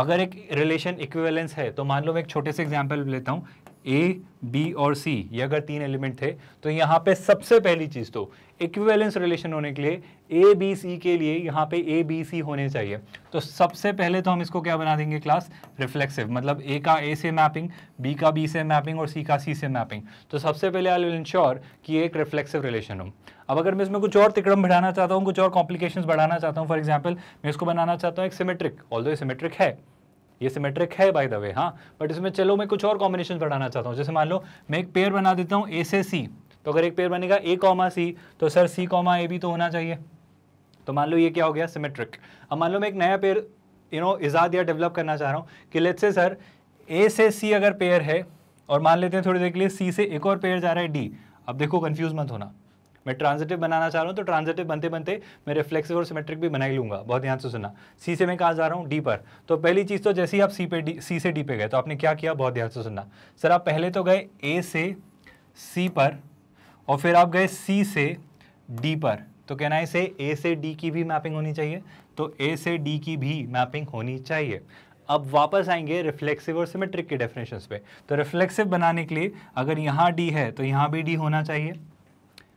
अगर एक रिलेशन इक्विवेलेंस है तो मान लो मैं एक छोटे से एग्जाम्पल लेता हूँ ए बी और सी ये अगर तीन एलिमेंट थे तो यहाँ पे सबसे पहली चीज़ तो इक्विवेलेंस रिलेशन होने के लिए ए बी सी के लिए यहाँ पे ए बी सी होने चाहिए तो सबसे पहले तो हम इसको क्या बना देंगे क्लास रिफ्लेक्सिव मतलब ए का ए से मैपिंग बी का बी से मैपिंग और सी का सी से मैपिंग तो सबसे पहले आई विल इंश्योर कि एक रिफ्लेक्सिव रिलेशन हो अब अगर मैं इसमें कुछ और तिक्रम बढ़ाना चाहता हूँ कुछ और कॉम्प्लिकेशन बढ़ाना चाहता हूँ फॉर एग्जाम्पल मैं इसको बनाना चाहता हूँ एक सिमेट्रिक ऑल सिमेट्रिक है ये सिमेट्रिक है बाय द वे हाँ बट इसमें चलो मैं कुछ और कॉम्बिनेशन बढ़ाना चाहता हूँ जैसे मान लो मैं एक पेयर बना देता हूँ ए से सी तो अगर एक पेयर बनेगा ए कॉमा सी तो सर सी कॉमा ए भी तो होना चाहिए तो मान लो ये क्या हो गया सिमेट्रिक अब मान लो मैं एक नया पेयर यू नो ईजाद या डेवलप करना चाह रहा हूँ कि लेट से सर ए से सी अगर पेयर है और मान लेते हैं थोड़ी देर के लिए सी से एक और पेयर जा रहा है डी अब देखो कन्फ्यूज मत होना मैं ट्रांजिटिव बनाना चाह रहा हूँ तो ट्रांजिटिव बनते बनते मैं रिफ्लेक्सिव और सिमेट्रिक भी बना ही लूँगा बहुत ध्यान से सुना सी से मैं कहाँ जा रहा हूँ डी पर तो पहली चीज़ तो जैसे ही आप सी पे डी सी से डी पे गए तो आपने क्या किया बहुत ध्यान से सुनना सर आप पहले तो गए ए से सी पर और फिर आप गए सी से डी पर तो कहना है इसे ए से डी की भी मैपिंग होनी चाहिए तो ए से डी की भी मैपिंग होनी चाहिए अब वापस आएंगे रिफ्लेक्सिव और सिमेट्रिक के डेफिनेशंस पे तो रिफ्लेक्सिव बनाने के लिए अगर यहाँ डी है तो यहाँ भी डी होना चाहिए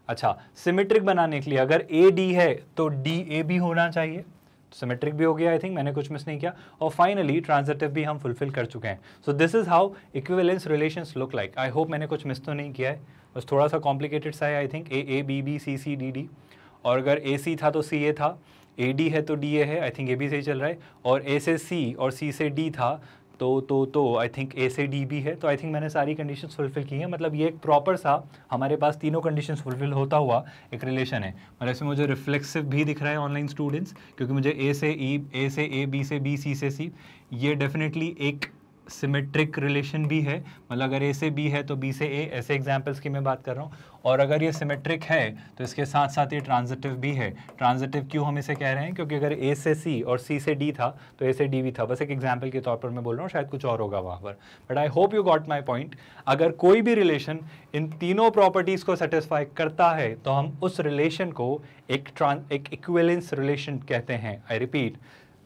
अच्छा सिमेट्रिक बनाने के लिए अगर ए डी है तो डी ए भी होना चाहिए सिमेट्रिक तो भी हो गया आई थिंक मैंने कुछ मिस नहीं किया और फाइनली ट्रांजिटिव भी हम फुलफिल कर चुके हैं so this is how equivalence relation look like I hope मैंने कुछ मिस तो नहीं किया है बस थोड़ा सा कॉम्प्लिकेटेड सा है I think A A B B C C D D और अगर ए सी था तो सी ए था ए डी है तो डी ए है आई थिंक ए भी सही चल रहा है और ए से सी और सी से डी था तो तो तो आई थिंक ए से डी भी है तो आई थिंक मैंने सारी कंडीशंस फुलफिल की हैं मतलब ये एक प्रॉपर सा हमारे पास तीनों कंडीशंस फुलफिल होता हुआ एक रिलेशन है मतलब इसमें मुझे रिफ्लेक्सिव भी दिख रहा है ऑनलाइन स्टूडेंट्स क्योंकि मुझे ए से ई e, ए से ए बी से बी सी से सी ये डेफिनेटली एक सिमेट्रिक रिलेशन भी है मतलब अगर ए से बी है तो बी से ए ऐसे एग्जाम्पल्स की मैं बात कर रहा हूँ और अगर ये सिमेट्रिक है तो इसके साथ साथ ये ट्रांजिटिव भी है ट्रांजिटिव क्यों हम इसे कह रहे हैं क्योंकि अगर ए से सी और सी से डी था तो ए से डी भी था बस एक एग्जाम्पल के तौर पर मैं बोल रहा हूँ शायद कुछ और होगा वहाँ पर but I hope you got my point अगर कोई भी रिलेशन इन तीनों प्रॉपर्टीज़ को सेटिस्फाई करता है तो हम उस रिलेशन को एक ट्रांस एक इक्वेलेंस रिलेशन कहते हैं आई रिपीट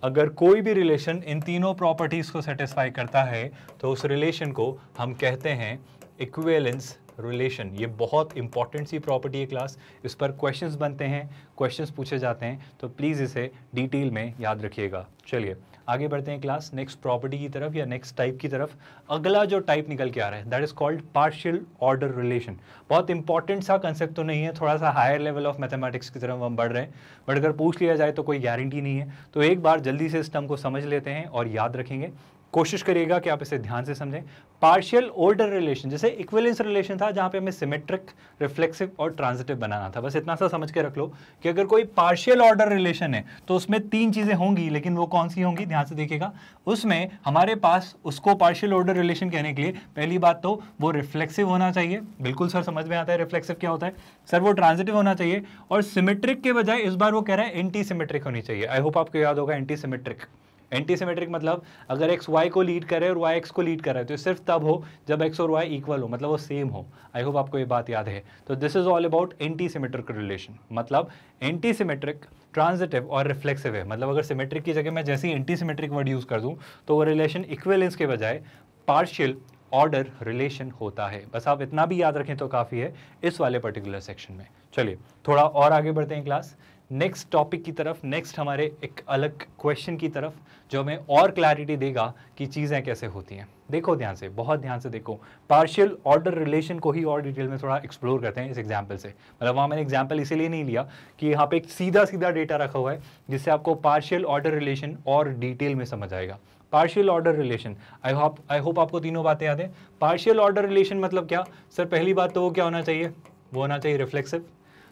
अगर कोई भी रिलेशन इन तीनों प्रॉपर्टीज़ को सेटिस्फाई करता है तो उस रिलेशन को हम कहते हैं इक्वेलेंस रिलेशन ये बहुत इंपॉर्टेंट सी प्रॉपर्टी है क्लास इस पर क्वेश्चंस बनते हैं क्वेश्चंस पूछे जाते हैं तो प्लीज़ इसे डिटेल में याद रखिएगा चलिए आगे बढ़ते हैं क्लास नेक्स्ट प्रॉपर्टी की तरफ या नेक्स्ट टाइप की तरफ अगला जो टाइप निकल के आ रहा है that is called partial order relation बहुत इंपॉर्टेंट सा कंसेप्ट तो नहीं है थोड़ा सा हायर लेवल ऑफ मैथमेटिक्स की तरफ हम बढ़ रहे हैं बट अगर पूछ लिया जाए तो कोई गारंटी नहीं है तो एक बार जल्दी से इस टर्म को समझ लेते हैं और याद रखेंगे कोशिश करिएगा कि आप इसे ध्यान से समझें पार्शियल ऑर्डर रिलेशन जैसे इक्वेलेंस रिलेशन था जहां पे हमें सिमेट्रिक रिफ्लेक्सिव और ट्रांजिटिव बनाना था बस इतना सा समझ के रख लो कि अगर कोई पार्शियल ऑर्डर रिलेशन है तो उसमें तीन चीज़ें होंगी लेकिन वो कौन सी होंगी ध्यान से देखिएगा उसमें हमारे पास उसको पार्शियल ऑर्डर रिलेशन कहने के लिए पहली बात तो वो रिफ्लेक्सिव होना चाहिए बिल्कुल सर समझ में आता है रिफ्लेक्सिव क्या होता है सर वो ट्रांजिटिव होना चाहिए और सिमेट्रिक के बजाय इस बार वो कह रहा है एंटी सिमेट्रिक होनी चाहिए आई होप आपको याद होगा एंटी सिमेट्रिक एंटीसीमेट्रिक मतलब अगर एक्स वाई को लीड करे और वाई एक्स को लीड कर रहा है तो सिर्फ तब हो जब एक्स और वाई इक्वल हो मतलब वो सेम हो आई होप आपको ये बात याद है तो this is all about antisymmetric relation मतलब एंटीसीमेट्रिक ट्रांजिटिव और रिफ्लेक्सिव है मतलब अगर सिमेट्रिक की जगह मैं जैसे ही एंटीसीमेट्रिक वर्ड यूज़ कर दूँ तो वो रिलेशन इक्वेलेंस के बजाय पार्शियल ऑर्डर रिलेशन होता है बस आप इतना भी याद रखें तो काफ़ी है इस वाले पर्टिकुलर सेक्शन में चलिए थोड़ा और आगे बढ़ते हैं क्लास नेक्स्ट टॉपिक की तरफ नेक्स्ट हमारे एक अलग क्वेश्चन की तरफ जो हमें और क्लैरिटी देगा कि चीज़ें कैसे होती हैं देखो ध्यान से बहुत ध्यान से देखो पार्शियल ऑर्डर रिलेशन को ही और डिटेल में थोड़ा एक्सप्लोर करते हैं इस एग्जाम्पल से मतलब वहाँ मैंने एग्जाम्पल इसीलिए नहीं लिया कि यहाँ पे एक सीधा सीधा डेटा रखा हुआ है जिससे आपको पार्शियल ऑर्डर रिलेशन और डिटेल में समझ आएगा partial order relation I hope I hope आपको तीनों बातें याद हैं पार्शियल ऑर्डर रिलेशन मतलब क्या सर पहली बात तो वो क्या होना चाहिए वो होना चाहिए रिफ्लेक्सिव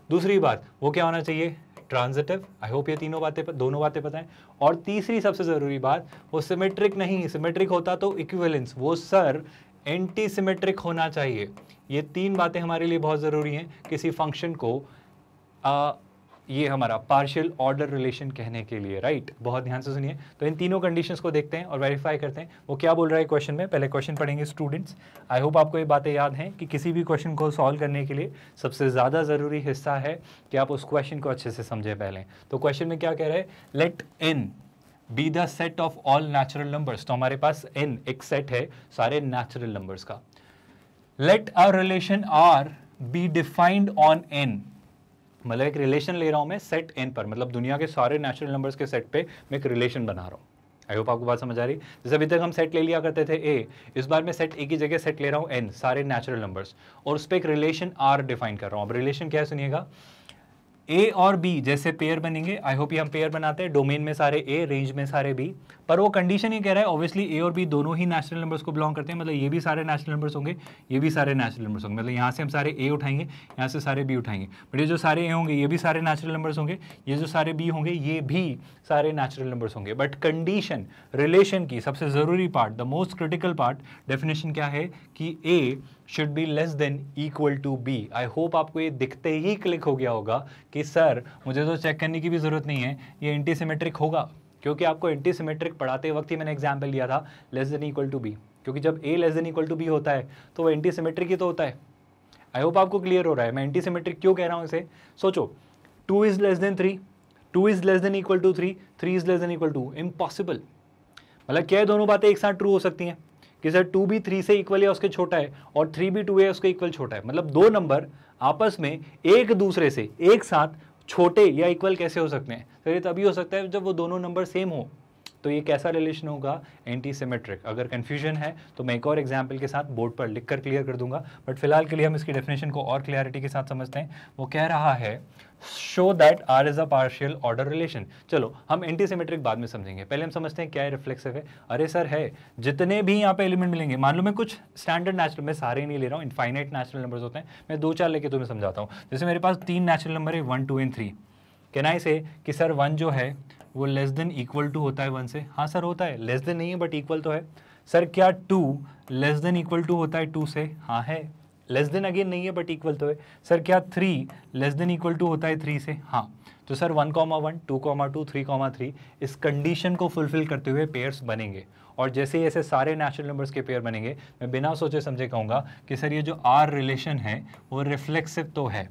दूसरी बात वो क्या होना चाहिए ट्रांजिटिव आई होप ये तीनों बातें दोनों बातें पता हैं और तीसरी सबसे ज़रूरी बात वो सिमेट्रिक नहीं सिमेट्रिक होता तो इक्विवेलेंस वो सर एंटी सिमेट्रिक होना चाहिए ये तीन बातें हमारे लिए बहुत ज़रूरी हैं किसी फंक्शन को ये हमारा पार्शियल ऑर्डर रिलेशन कहने के लिए राइट right? बहुत ध्यान से सुनिए तो इन तीनों कंडीशन को देखते हैं और वेरीफाई करते हैं वो क्या बोल रहा है क्वेश्चन में पहले क्वेश्चन पढ़ेंगे स्टूडेंट्स आई होप आपको ये बातें याद हैं कि किसी भी क्वेश्चन को सॉल्व करने के लिए सबसे ज़्यादा ज़रूरी हिस्सा है कि आप उस क्वेश्चन को अच्छे से समझें पहले तो क्वेश्चन में क्या कह रहे हैं let N be the set of all natural numbers तो हमारे पास एन एक सेट है सारे नेचुरल नंबर्स का let R relation R be defined on N मतलब एक रिलेशन ले रहा हूँ मैं सेट एन पर मतलब दुनिया के सारे नेचुरल नंबर्स के सेट पे मैं एक रिलेशन बना रहा हूँ आई होप आपको बात समझ आ रही जैसे अभी तक हम सेट ले लिया करते थे ए इस बार मैं सेट ए की जगह सेट ले रहा हूँ एन सारे नेचुरल नंबर्स और उस पर एक रिलेशन आर डिफाइन कर रहा हूँ अब रिलेशन क्या सुनिएगा ए और बी जैसे पेयर बनेंगे आई होप ये हम पेयर बनाते हैं डोमेन में सारे ए रेंज में सारे बी पर वो कंडीशन ये कह रहा है ऑब्वियसली ए और बी दोनों ही नेचुरल नंबर्स को बिलोंग करते हैं मतलब ये भी सारे नेचुरल नंबर्स होंगे ये भी सारे नेचुरल नंबर्स होंगे मतलब यहाँ से हम सारे ए उठाएंगे यहाँ से सारे बी उठाएंगे बट ये जो सारे ए होंगे ये भी सारे नेचुरल नंबर्स होंगे ये जो सारे बी होंगे ये भी सारे नेचुरल नंबर्स होंगे बट कंडीशन रिलेशन की सबसे ज़रूरी part the most critical part definition क्या है कि A should be less than equal to B I hope आपको ये दिखते ही क्लिक हो गया होगा कि सर मुझे तो चेक करने की भी ज़रूरत नहीं है ये एंटीसीमेट्रिक होगा क्योंकि आपको एंटीसीमेट्रिक पढ़ाते वक्त ही मैंने एग्जाम्पल लिया था less than equal to B क्योंकि जब A less than equal to B होता है तो वो एंटीसीमेट्रिक ही तो होता है आई होप आपको क्लियर हो रहा है मैं एंटीसीमेट्रिक क्यों कह रहा हूँ इसे सोचो two is less than three two is less than equal to three three is less than equal to impossible मतलब क्या दोनों बातें एक साथ ट्रू हो सकती हैं कि सर टू बी थ्री से इक्वल या उसके छोटा है और थ्री बी टू है उसके इक्वल छोटा है मतलब दो नंबर आपस में एक दूसरे से एक साथ छोटे या इक्वल कैसे हो सकते हैं सर तो ये तभी हो सकता है जब वो दोनों नंबर सेम हो तो ये कैसा रिलेशन होगा एंटी सिमेट्रिक अगर कन्फ्यूजन है तो मैं एक और एग्जाम्पल के साथ बोर्ड पर लिख कर क्लियर कर दूंगा बट फिलहाल के लिए हम इसकी डेफिनेशन को और क्लियरिटी के साथ समझते हैं वो कह रहा है show that R is a partial order relation चलो हम एंटीसीमेट्रिक बाद में समझेंगे पहले हम समझते हैं क्या है रिफ्लेक्सिव है अरे सर है जितने भी यहाँ पे एलिमेंट मिलेंगे मान लो मैं कुछ स्टैंडर्ड नेचुरल मैं सारे नहीं ले रहा हूँ इनफाइनाइट नेचुरल नंबर्स होते हैं मैं दो चार लेके तुम्हें समझाता हूँ जैसे मेरे पास तीन नेचुरल नंबर है one two and three can I say कि सर वन जो है वो लेस देन इक्वल टू होता है वन से हाँ सर होता है लेस देन नहीं है बट इक्वल तो है सर क्या two less than equal to होता है टू से हाँ है लेस देन अगेन नहीं है बट इक्वल तो है सर क्या three less than equal to होता है थ्री से हाँ तो sir one comma one two comma two three comma three इस कंडीशन को फुलफिल करते हुए पेयर्स बनेंगे और जैसे ही ऐसे सारे नेचुरल नंबर्स के पेयर बनेंगे मैं बिना सोचे समझे कहूँगा कि सर ये जो आर रिलेशन है वो रिफ्लेक्सिव तो है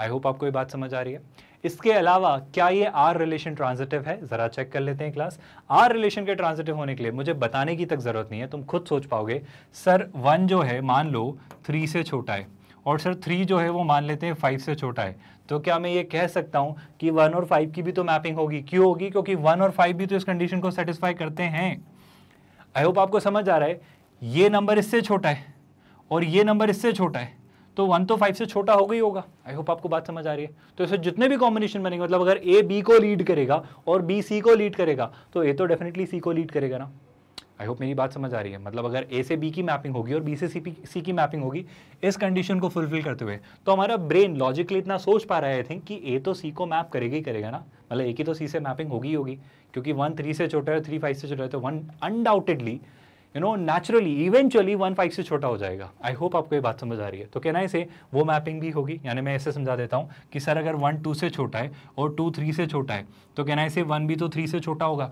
आई होप आपको ये बात समझ आ रही है इसके अलावा क्या ये आर रिलेशन ट्रांजिटिव है ज़रा चेक कर लेते हैं क्लास आर रिलेशन के ट्रांजिटिव होने के लिए मुझे बताने की तक ज़रूरत नहीं है तुम खुद सोच पाओगे सर वन जो है मान लो थ्री से छोटा है और सर थ्री जो है वो मान लेते हैं फाइव से छोटा है तो क्या मैं ये कह सकता हूँ कि वन और फाइव की भी तो मैपिंग होगी क्यों होगी क्योंकि वन और फाइव भी तो इस कंडीशन को सेटिस्फाई करते हैं आई होप आपको समझ आ रहा है ये नंबर इससे छोटा है और ये नंबर इससे छोटा है तो वन तो फाइव से छोटा होगा ही होगा आई होप आपको बात समझ आ रही है तो ऐसे जितने भी कॉम्बिनेशन बनेंगे मतलब अगर ए बी को लीड करेगा और बी सी को लीड करेगा तो ए तो डेफिनेटली सी को लीड करेगा ना आई होप मेरी बात समझ आ रही है मतलब अगर ए से बी की मैपिंग होगी और बी से सी सी की मैपिंग होगी इस कंडीशन को फुलफिल करते हुए तो हमारा ब्रेन लॉजिकली इतना सोच पा रहा है आई थिंक कि ए तो सी को मैप करेगा ही करेगा ना मतलब ए की तो सी से मैपिंग होगी ही होगी क्योंकि वन थ्री से छोटा है थ्री फाइव से छोटा है तो one undoubtedly you know naturally eventually one five से छोटा हो जाएगा आई होप आपको ये बात समझ आ रही है तो कहना है इसे वो मैपिंग भी होगी यानी मैं ऐसे समझा देता हूँ कि सर अगर वन टू से छोटा है और टू थ्री से छोटा है तो कहना है वन भी तो थ्री से छोटा होगा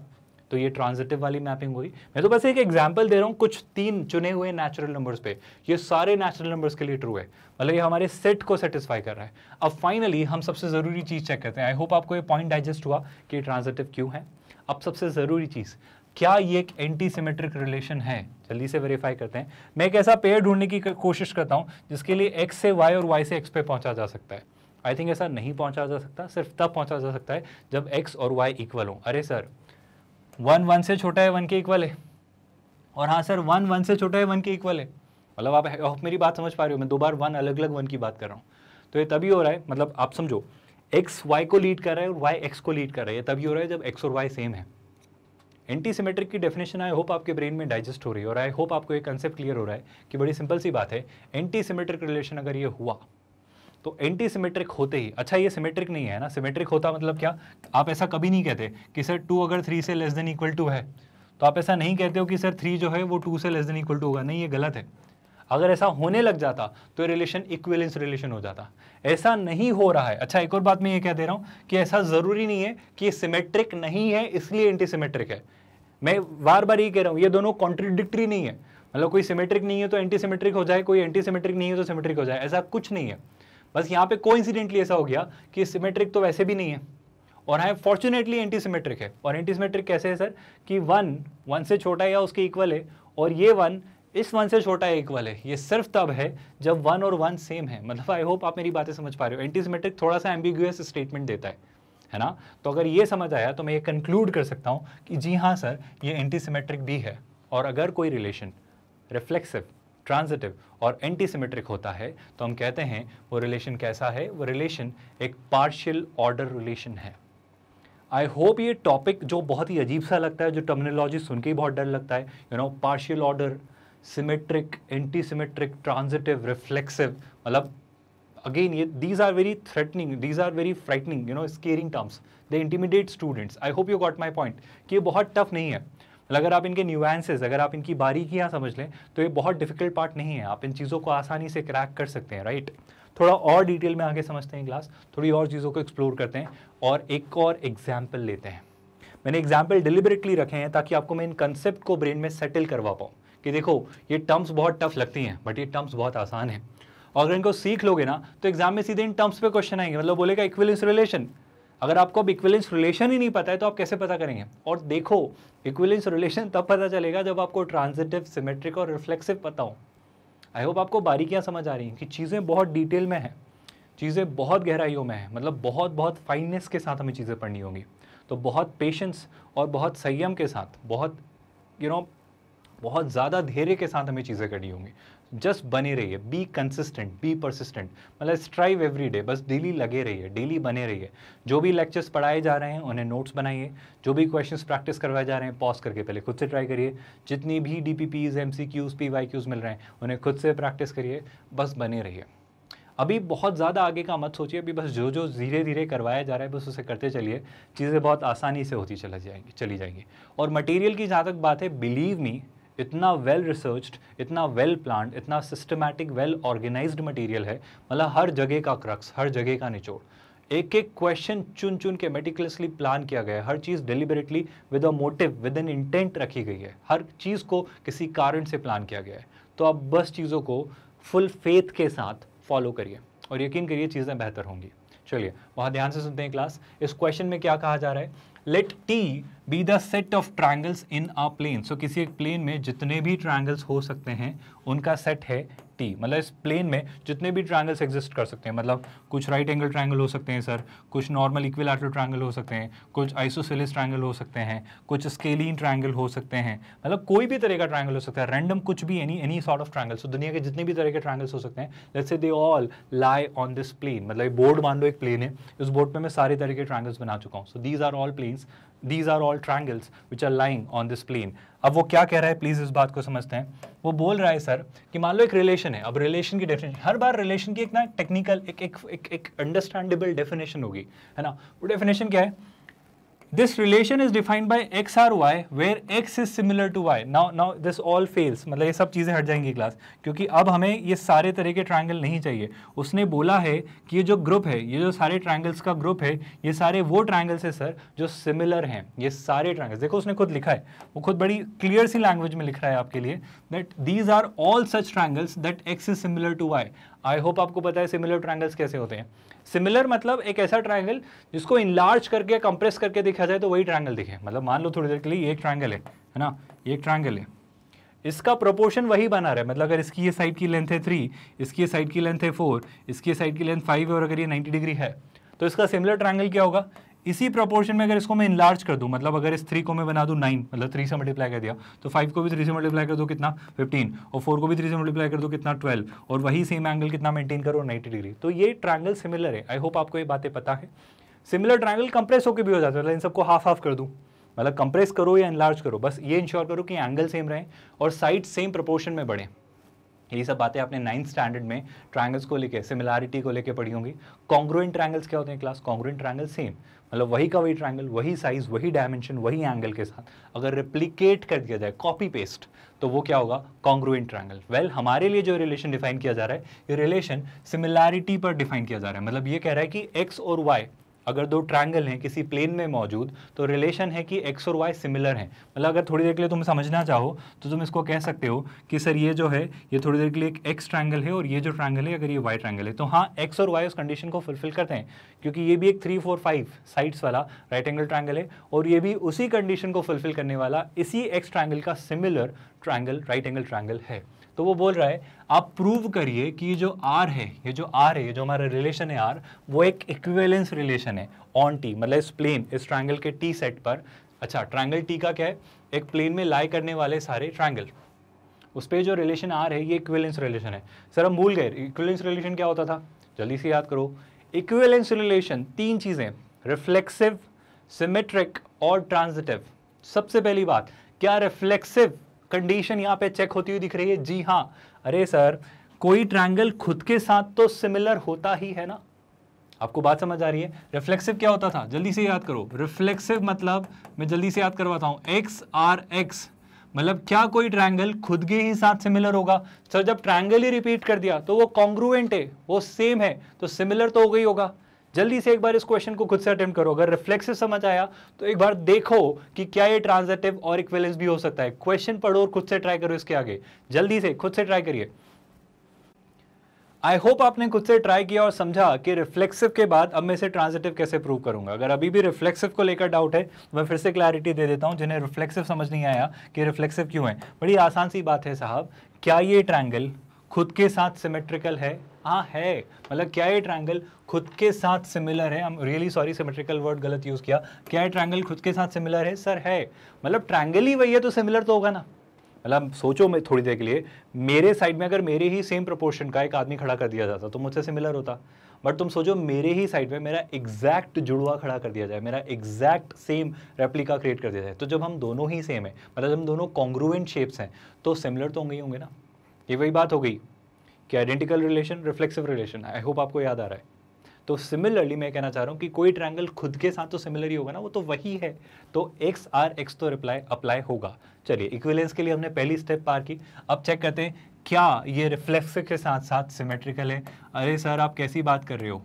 तो ये ट्रांजिटिव वाली मैपिंग हुई मैं तो बस एक एग्जाम्पल दे रहा हूँ कुछ तीन चुने हुए नेचुरल नंबर्स पे ये सारे नेचुरल नंबर्स के लिए ट्रू है मतलब ये हमारे सेट को सेटिस्फाई कर रहा है अब फाइनली हम सबसे ज़रूरी चीज़ चेक करते हैं आई होप आपको ये पॉइंट डाइजेस्ट हुआ कि ट्रांजिटिव क्यों है अब सबसे ज़रूरी चीज़ क्या ये एक एंटी सिमेट्रिक रिलेशन है जल्दी से वेरीफाई करते हैं मैं एक ऐसा पेयर ढूंढने की कोशिश करता हूँ जिसके लिए एक्स से वाई और वाई से एक्स पे पहुँचा जा सकता है आई थिंक ऐसा नहीं पहुँचा जा सकता सिर्फ तब पहुँचा जा सकता है जब एक्स और वाई इक्वल हो अरे सर वन वन से छोटा है वन के इक्वल है और हाँ सर वन वन से छोटा है वन के इक्वल है मतलब आप, आप मेरी बात समझ पा रहे हो मैं दो बार वन अलग अलग वन की बात कर रहा हूँ तो ये तभी हो रहा है मतलब आप समझो एक्स वाई को लीड कर रहा है और वाई एक्स को लीड कर रहा है ये तभी हो रहा है जब एक्स और वाई सेम है एंटी सिमेट्रिक की डेफिनेशन आई होप आपके ब्रेन में डाइजेस्ट हो रही है और आई होप आपको एक कंसेप्ट क्लियर हो रहा है कि बड़ी सिंपल सी बात है एंटी सिमेट्रिक रिलेशन अगर ये हुआ तो एंटी सिमेट्रिक होते ही अच्छा ये सिमेट्रिक नहीं है ना सिमेट्रिक होता मतलब क्या आप ऐसा कभी नहीं कहते कि सर टू अगर थ्री से लेस देन इक्वल टू है तो आप ऐसा नहीं कहते हो कि सर थ्री जो है वो टू से लेस देन इक्वल टू होगा नहीं ये गलत है अगर ऐसा होने लग जाता तो रिलेशन इक्वेलेंस रिलेशन हो जाता ऐसा नहीं हो रहा है अच्छा एक और बात मैं ये कह दे रहा हूँ कि ऐसा ज़रूरी नहीं है कि सिमेट्रिक नहीं है इसलिए एंटीसीमेट्रिक है मैं बार बार ये कह रहा हूँ ये दोनों कॉन्ट्रीडिक्ट्री नहीं है मतलब कोई सिमेट्रिक नहीं है तो एंटीसीमेट्रिक हो जाए कोई एंटीसीमेट्रिक नहीं है तो सिमेट्रिक हो जाए ऐसा कुछ नहीं है बस यहाँ पे कोइंसिडेंटली ऐसा हो गया कि सिमेट्रिक तो वैसे भी नहीं है और हाँ फॉर्चुनेटली एंटीसीमेट्रिक है और एंटीसीमेट्रिक कैसे है सर कि वन वन से छोटा या उसके इक्वल है और ये वन इस वन से छोटा एक है ये सिर्फ तब है जब वन और वन सेम है मतलब आई होप आप मेरी बातें समझ पा रहे हो एंटीसीमेट्रिक थोड़ा सा एम्बिगुअस स्टेटमेंट देता है है ना तो अगर ये समझ आया तो मैं ये कंक्लूड कर सकता हूँ कि जी हाँ सर ये एंटीसीमेट्रिक भी है और अगर कोई रिलेशन रिफ्लेक्सिव ट्रांजिटिव और एंटीसीमेट्रिक होता है तो हम कहते हैं वो रिलेशन कैसा है वो रिलेशन एक पार्शियल ऑर्डर रिलेशन है आई होप ये टॉपिक जो बहुत ही अजीब सा लगता है जो टर्मिनोलॉजी सुन के ही बहुत डर लगता है you know partial order symmetric antisymmetric transitive reflexive मतलब अगेन ये these are very threatening these are very frightening you know scaring terms they intimidate students I hope you got my point कि ये बहुत tough नहीं है मतलब अगर आप इनके न्यूएंसेज अगर आप इनकी बारीकियाँ समझ लें तो ये बहुत डिफिकल्ट पार्ट नहीं है आप इन चीज़ों को आसानी से क्रैक कर सकते हैं राइट थोड़ा और डिटेल में आगे समझते हैं क्लास थोड़ी और चीज़ों को एक्सप्लोर करते हैं और एक और एग्जाम्पल लेते हैं मैंने एग्जाम्पल डिलिबरेटली रखे हैं ताकि आपको मैं इन कंसेप्ट को ब्रेन में सेटल करवा पाऊँ कि देखो ये टर्म्स बहुत टफ लगती हैं बट ये टर्म्स बहुत आसान है और अगर इनको सीख लोगे ना तो एग्जाम में सीधे इन टर्म्स पे क्वेश्चन आएंगे मतलब बोलेगा इक्विलेंस रिलेशन अगर आपको अब इक्विलेंस रिलेशन ही नहीं पता है तो आप कैसे पता करेंगे और देखो इक्विलेंस रिलेशन तब पता चलेगा जब आपको ट्रांजिटिव सिमेट्रिक और रिफ्लेक्सिव पता हो आई होप आपको बारीकियाँ समझ आ रही हैं कि चीज़ें बहुत डिटेल में हैं चीज़ें बहुत गहराइयों में हैं मतलब बहुत बहुत फाइननेस के साथ हमें चीज़ें पढ़नी होंगी तो बहुत पेशेंस और बहुत संयम के साथ बहुत यू you नो know, बहुत ज़्यादा धीरे के साथ हमें चीज़ें करनी होंगी जस्ट बने रहिए बी कंसिस्टेंट बी परसिस्टेंट मतलब स्ट्राइव एवरी डे बस डेली लगे रहिए डेली बने रहिए जो भी लेक्चर्स पढ़ाए जा रहे हैं उन्हें नोट्स बनाइए जो भी क्वेश्चन प्रैक्टिस करवाए जा रहे हैं पॉज करके पहले खुद से ट्राई करिए जितनी भी D P Ps M C Qs P Y Qs मिल रहे हैं उन्हें खुद से प्रैक्टिस करिए बस बने रहिए अभी बहुत ज़्यादा आगे का मत सोचिए अभी बस जो जो धीरे धीरे करवाया जा रहा है बस उसे करते चलिए चीज़ें बहुत आसानी से होती चला जाएंगी चली जाएंगी और मटेरियल की जहाँ तक बात है बिलीव मी इतना वेल रिसर्च्ड इतना वेल प्लान इतना सिस्टमैटिक वेल ऑर्गेनाइज्ड मटेरियल है मतलब हर जगह का क्रक्स हर जगह का निचोड़ एक एक क्वेश्चन चुन चुन के मेटिकुलसली प्लान किया गया है हर चीज़ deliberately with a motive with an intent रखी गई है हर चीज़ को किसी कारण से प्लान किया गया है तो आप बस चीज़ों को फुल फेथ के साथ फॉलो करिए और यकीन करिए चीज़ें बेहतर होंगी चलिए बहुत ध्यान से सुनते हैं क्लास इस क्वेश्चन में क्या कहा जा रहा है let T be the set of triangles in a plane so किसी एक प्लेन में जितने भी ट्राइंगल्स हो सकते हैं उनका सेट है सकती मतलब इस प्लेन में जितने भी ट्राइंगल्स एग्जिस्ट कर सकते हैं मतलब कुछ राइट एंगल ट्राइंगल हो सकते हैं सर कुछ नॉर्मल इक्विलैटरल ट्राइंगल हो सकते हैं कुछ आइसोसेलिस ट्राइंगल हो सकते हैं कुछ स्केलिन ट्राइंगल हो सकते हैं मतलब कोई भी तरह का ट्राइंगल हो सकता है रैंडम कुछ भी any any sort of triangle so दुनिया के जितने भी तरह के ट्राइंगल्स हो सकते हैं let's say they all lie on this plane मतलब बोर्ड मान लो एक प्लेन है उस बोर्ड पर मैं सारे तरह के ट्राइंगल्स बना चुका हूँ so these are all planes these are all triangles which are lying on this plane अब वो क्या कह रहा है प्लीज़ इस बात को समझते हैं वो बोल रहा है सर कि मान लो एक रिलेशन है अब रिलेशन की डेफिनेशन हर बार रिलेशन की एक ना टेक्निकल एक एक एक अंडरस्टैंडेबल डेफिनेशन होगी है ना वो डेफिनेशन क्या है this relation is defined by X R Y where X is similar to Y now now this all fails मतलब ये सब चीज़ें हट जाएंगी क्लास क्योंकि अब हमें ये सारे तरह के ट्रायंगल नहीं चाहिए उसने बोला है कि ये जो ग्रुप है ये जो सारे ट्राइंगल्स का ग्रुप है ये सारे वो ट्रायंगल्स है सर जो सिमिलर हैं ये सारे ट्राइंगल्स देखो उसने खुद लिखा है वो खुद बड़ी क्लियर सी लैंग्वेज में लिख रहा है आपके लिए that these are all such triangles that X is similar to Y I hope आपको पता है सिमिलर ट्राइंगल्स कैसे होते हैं सिमिलर मतलब एक ऐसा ट्राइंगल जिसको इनलार्ज करके कंप्रेस करके देखा जाए तो वही ट्राइंगल दिखे मतलब मान लो थोड़ी देर के लिए एक ट्राइंगल है है ना एक ट्राइंगल है इसका प्रोपोर्शन वही बना रहा है मतलब अगर इसकी ये साइड की लेंथ है थ्री इसकी साइड की लेंथ है फोर इसकी साइड की लेंथ फाइव है और अगर ये नाइन्टी डिग्री है तो इसका सिमिलर ट्राइंगल क्या होगा इसी प्रोपोर्शन में अगर इसको मैं इनलार्ज कर दूं मतलब अगर इस थ्री को मैं बना दूं नाइन मतलब थ्री से मल्टीप्लाई कर दिया तो फाइव को भी थ्री से मल्टीप्लाई कर दो कितना फिफ्टीन और फोर को भी थ्री से मल्टीप्लाई कर दो कितना ट्वेल्व और वही सेम एंगल कितना मेंटेन करो नाइन्टी डिग्री तो ये ट्राइंगल सिमिलर है आई होप आपको ये बातें पता है सिमिलर ट्राइंगल कंप्रेस होकर भी हो जाता है मतलब इन सबको हाफ हाफ कर दूँ मतलब कंप्रेस करो या इनलार्ज करो बस ये इंश्योर करो कि एंगल सेम रहे और साइड सेम प्रोपोर्शन में बढ़े यही सब बातें आपने नाइन्थ स्टैंडर्ड में ट्रायंगल्स को लेके सिमिलैरिटी को लेके पढ़ी होंगी कॉन्ग्रुएंट ट्रायंगल्स क्या होते हैं क्लास कॉन्ग्रुएंट ट्रायंगल सेम मतलब वही का वही ट्राइंगल वही साइज वही डायमेंशन वही एंगल के साथ अगर रिप्लीकेट कर दिया जाए कॉपी पेस्ट तो वो क्या होगा कॉन्ग्रुएंट ट्राइंगल वेल हमारे लिए जो रिलेशन डिफाइन किया जा रहा है ये रिलेशन सिमिलैरिटी पर डिफाइन किया जा रहा है मतलब ये कह रहा है कि एक्स और वाई अगर दो ट्रायंगल हैं किसी प्लेन में मौजूद तो रिलेशन है कि एक्स और वाई सिमिलर हैं मतलब अगर थोड़ी देर के लिए तुम समझना चाहो तो तुम इसको कह सकते हो कि सर ये जो है ये थोड़ी देर के लिए एक एक्स ट्रायंगल है और ये जो ट्रायंगल है अगर ये वाई ट्रायंगल है तो हाँ एक्स और वाई उस कंडीशन को फुलफिल करते हैं क्योंकि ये भी एक थ्री फोर फाइव साइड्स वाला राइट एंगल ट्रायंगल है और ये भी उसी कंडीशन को फुलफिल करने वाला इसी एक्स ट्रायंगल का similar triangle right angle triangle है तो वो बोल रहा है आप प्रूव करिए कि ये जो आर है ये जो आर है ये जो हमारा रिलेशन है आर वो एक इक्वेलेंस रिलेशन है ऑन टी मतलब इस प्लेन इस ट्रायंगल के टी सेट पर अच्छा ट्रायंगल टी का क्या है एक प्लेन में लाई करने वाले सारे ट्रायंगल उस पर जो रिलेशन आर है ये इक्वेलेंस रिलेशन है सर हम भूल गए इक्वेलेंस रिलेशन क्या होता था जल्दी से याद करो इक्वेलेंस रिलेशन तीन चीज़ें रिफ्लेक्सिव सिमेट्रिक और ट्रांजिटिव सबसे पहली बात क्या रिफ्लेक्सिव कंडीशन यहाँ पे चेक होती हुई दिख रही है जी हाँ अरे सर कोई ट्रायंगल खुद के साथ तो सिमिलर होता ही है ना आपको बात समझ आ रही है रिफ्लेक्सिव क्या होता था जल्दी से याद करो रिफ्लेक्सिव मतलब मैं जल्दी से याद करवाता हूँ एक्स आर एक्स मतलब क्या कोई ट्रायंगल खुद के ही साथ सिमिलर होगा सर जब ट्रायंगल ही रिपीट कर दिया तो वो कॉन्ग्रुएंट है वो सेम है तो सिमिलर तो हो गई होगा जल्दी से एक बार इस क्वेश्चन को खुद से अटेम्प्ट करो अगर रिफ्लेक्सिव समझ आया तो एक बार देखो कि क्या ये ट्रांजेटिव और इक्वेलेंस भी हो सकता है क्वेश्चन पढ़ो और खुद से ट्राई करो इसके आगे जल्दी से खुद से ट्राई करिए आई होप आपने खुद से ट्राई किया और समझा कि रिफ्लेक्सिव के बाद अब मैं इसे ट्रांजेटिव कैसे प्रूव करूंगा अगर अभी भी रिफ्लेक्सिव को लेकर डाउट है तो मैं फिर से क्लैरिटी दे देता हूं जिन्हें रिफ्लेक्सिव समझ नहीं आया कि रिफ्लेक्सिव क्यों है बड़ी आसान सी बात है साहब क्या ये ट्रायंगल खुद के साथ सिमेट्रिकल है हाँ है मतलब क्या ये ट्रायंगल खुद के साथ सिमिलर है हम रियली सॉरी सिमेट्रिकल वर्ड गलत यूज़ किया क्या ये ट्रायंगल खुद के साथ सिमिलर है सर है मतलब ट्रायंगल ही वही है तो सिमिलर तो होगा ना मतलब सोचो मैं थोड़ी देर के लिए मेरे साइड में अगर मेरे ही सेम प्रोपोर्शन का एक आदमी खड़ा कर दिया जाता तो मुझसे सिमिलर होता बट तुम सोचो मेरे ही साइड में मेरा एग्जैक्ट जुड़वा खड़ा कर दिया जाए मेरा एग्जैक्ट सेम रेप्लिका क्रिएट कर दिया जाए तो जब हम दोनों ही सेम है मतलब जब हम दोनों कॉन्ग्रुएंट शेप्स हैं तो सिमिलर तो होंगे ही होंगे ना ये वही बात हो गई कि identical relation reflexive relation I hope आपको याद आ रहा है तो सिमिलरली मैं कहना चाह रहा हूँ कि कोई ट्रायंगल खुद के साथ तो सिमिलर ही होगा ना वो तो वही है तो एक्स आर एक्स तो रिप्लाई अप्लाई होगा चलिए इक्विलेंस के लिए हमने पहली स्टेप पार की अब चेक करते हैं क्या ये रिफ्लेक्सिव के साथ साथ सिमेट्रिकल है अरे सर आप कैसी बात कर रहे हो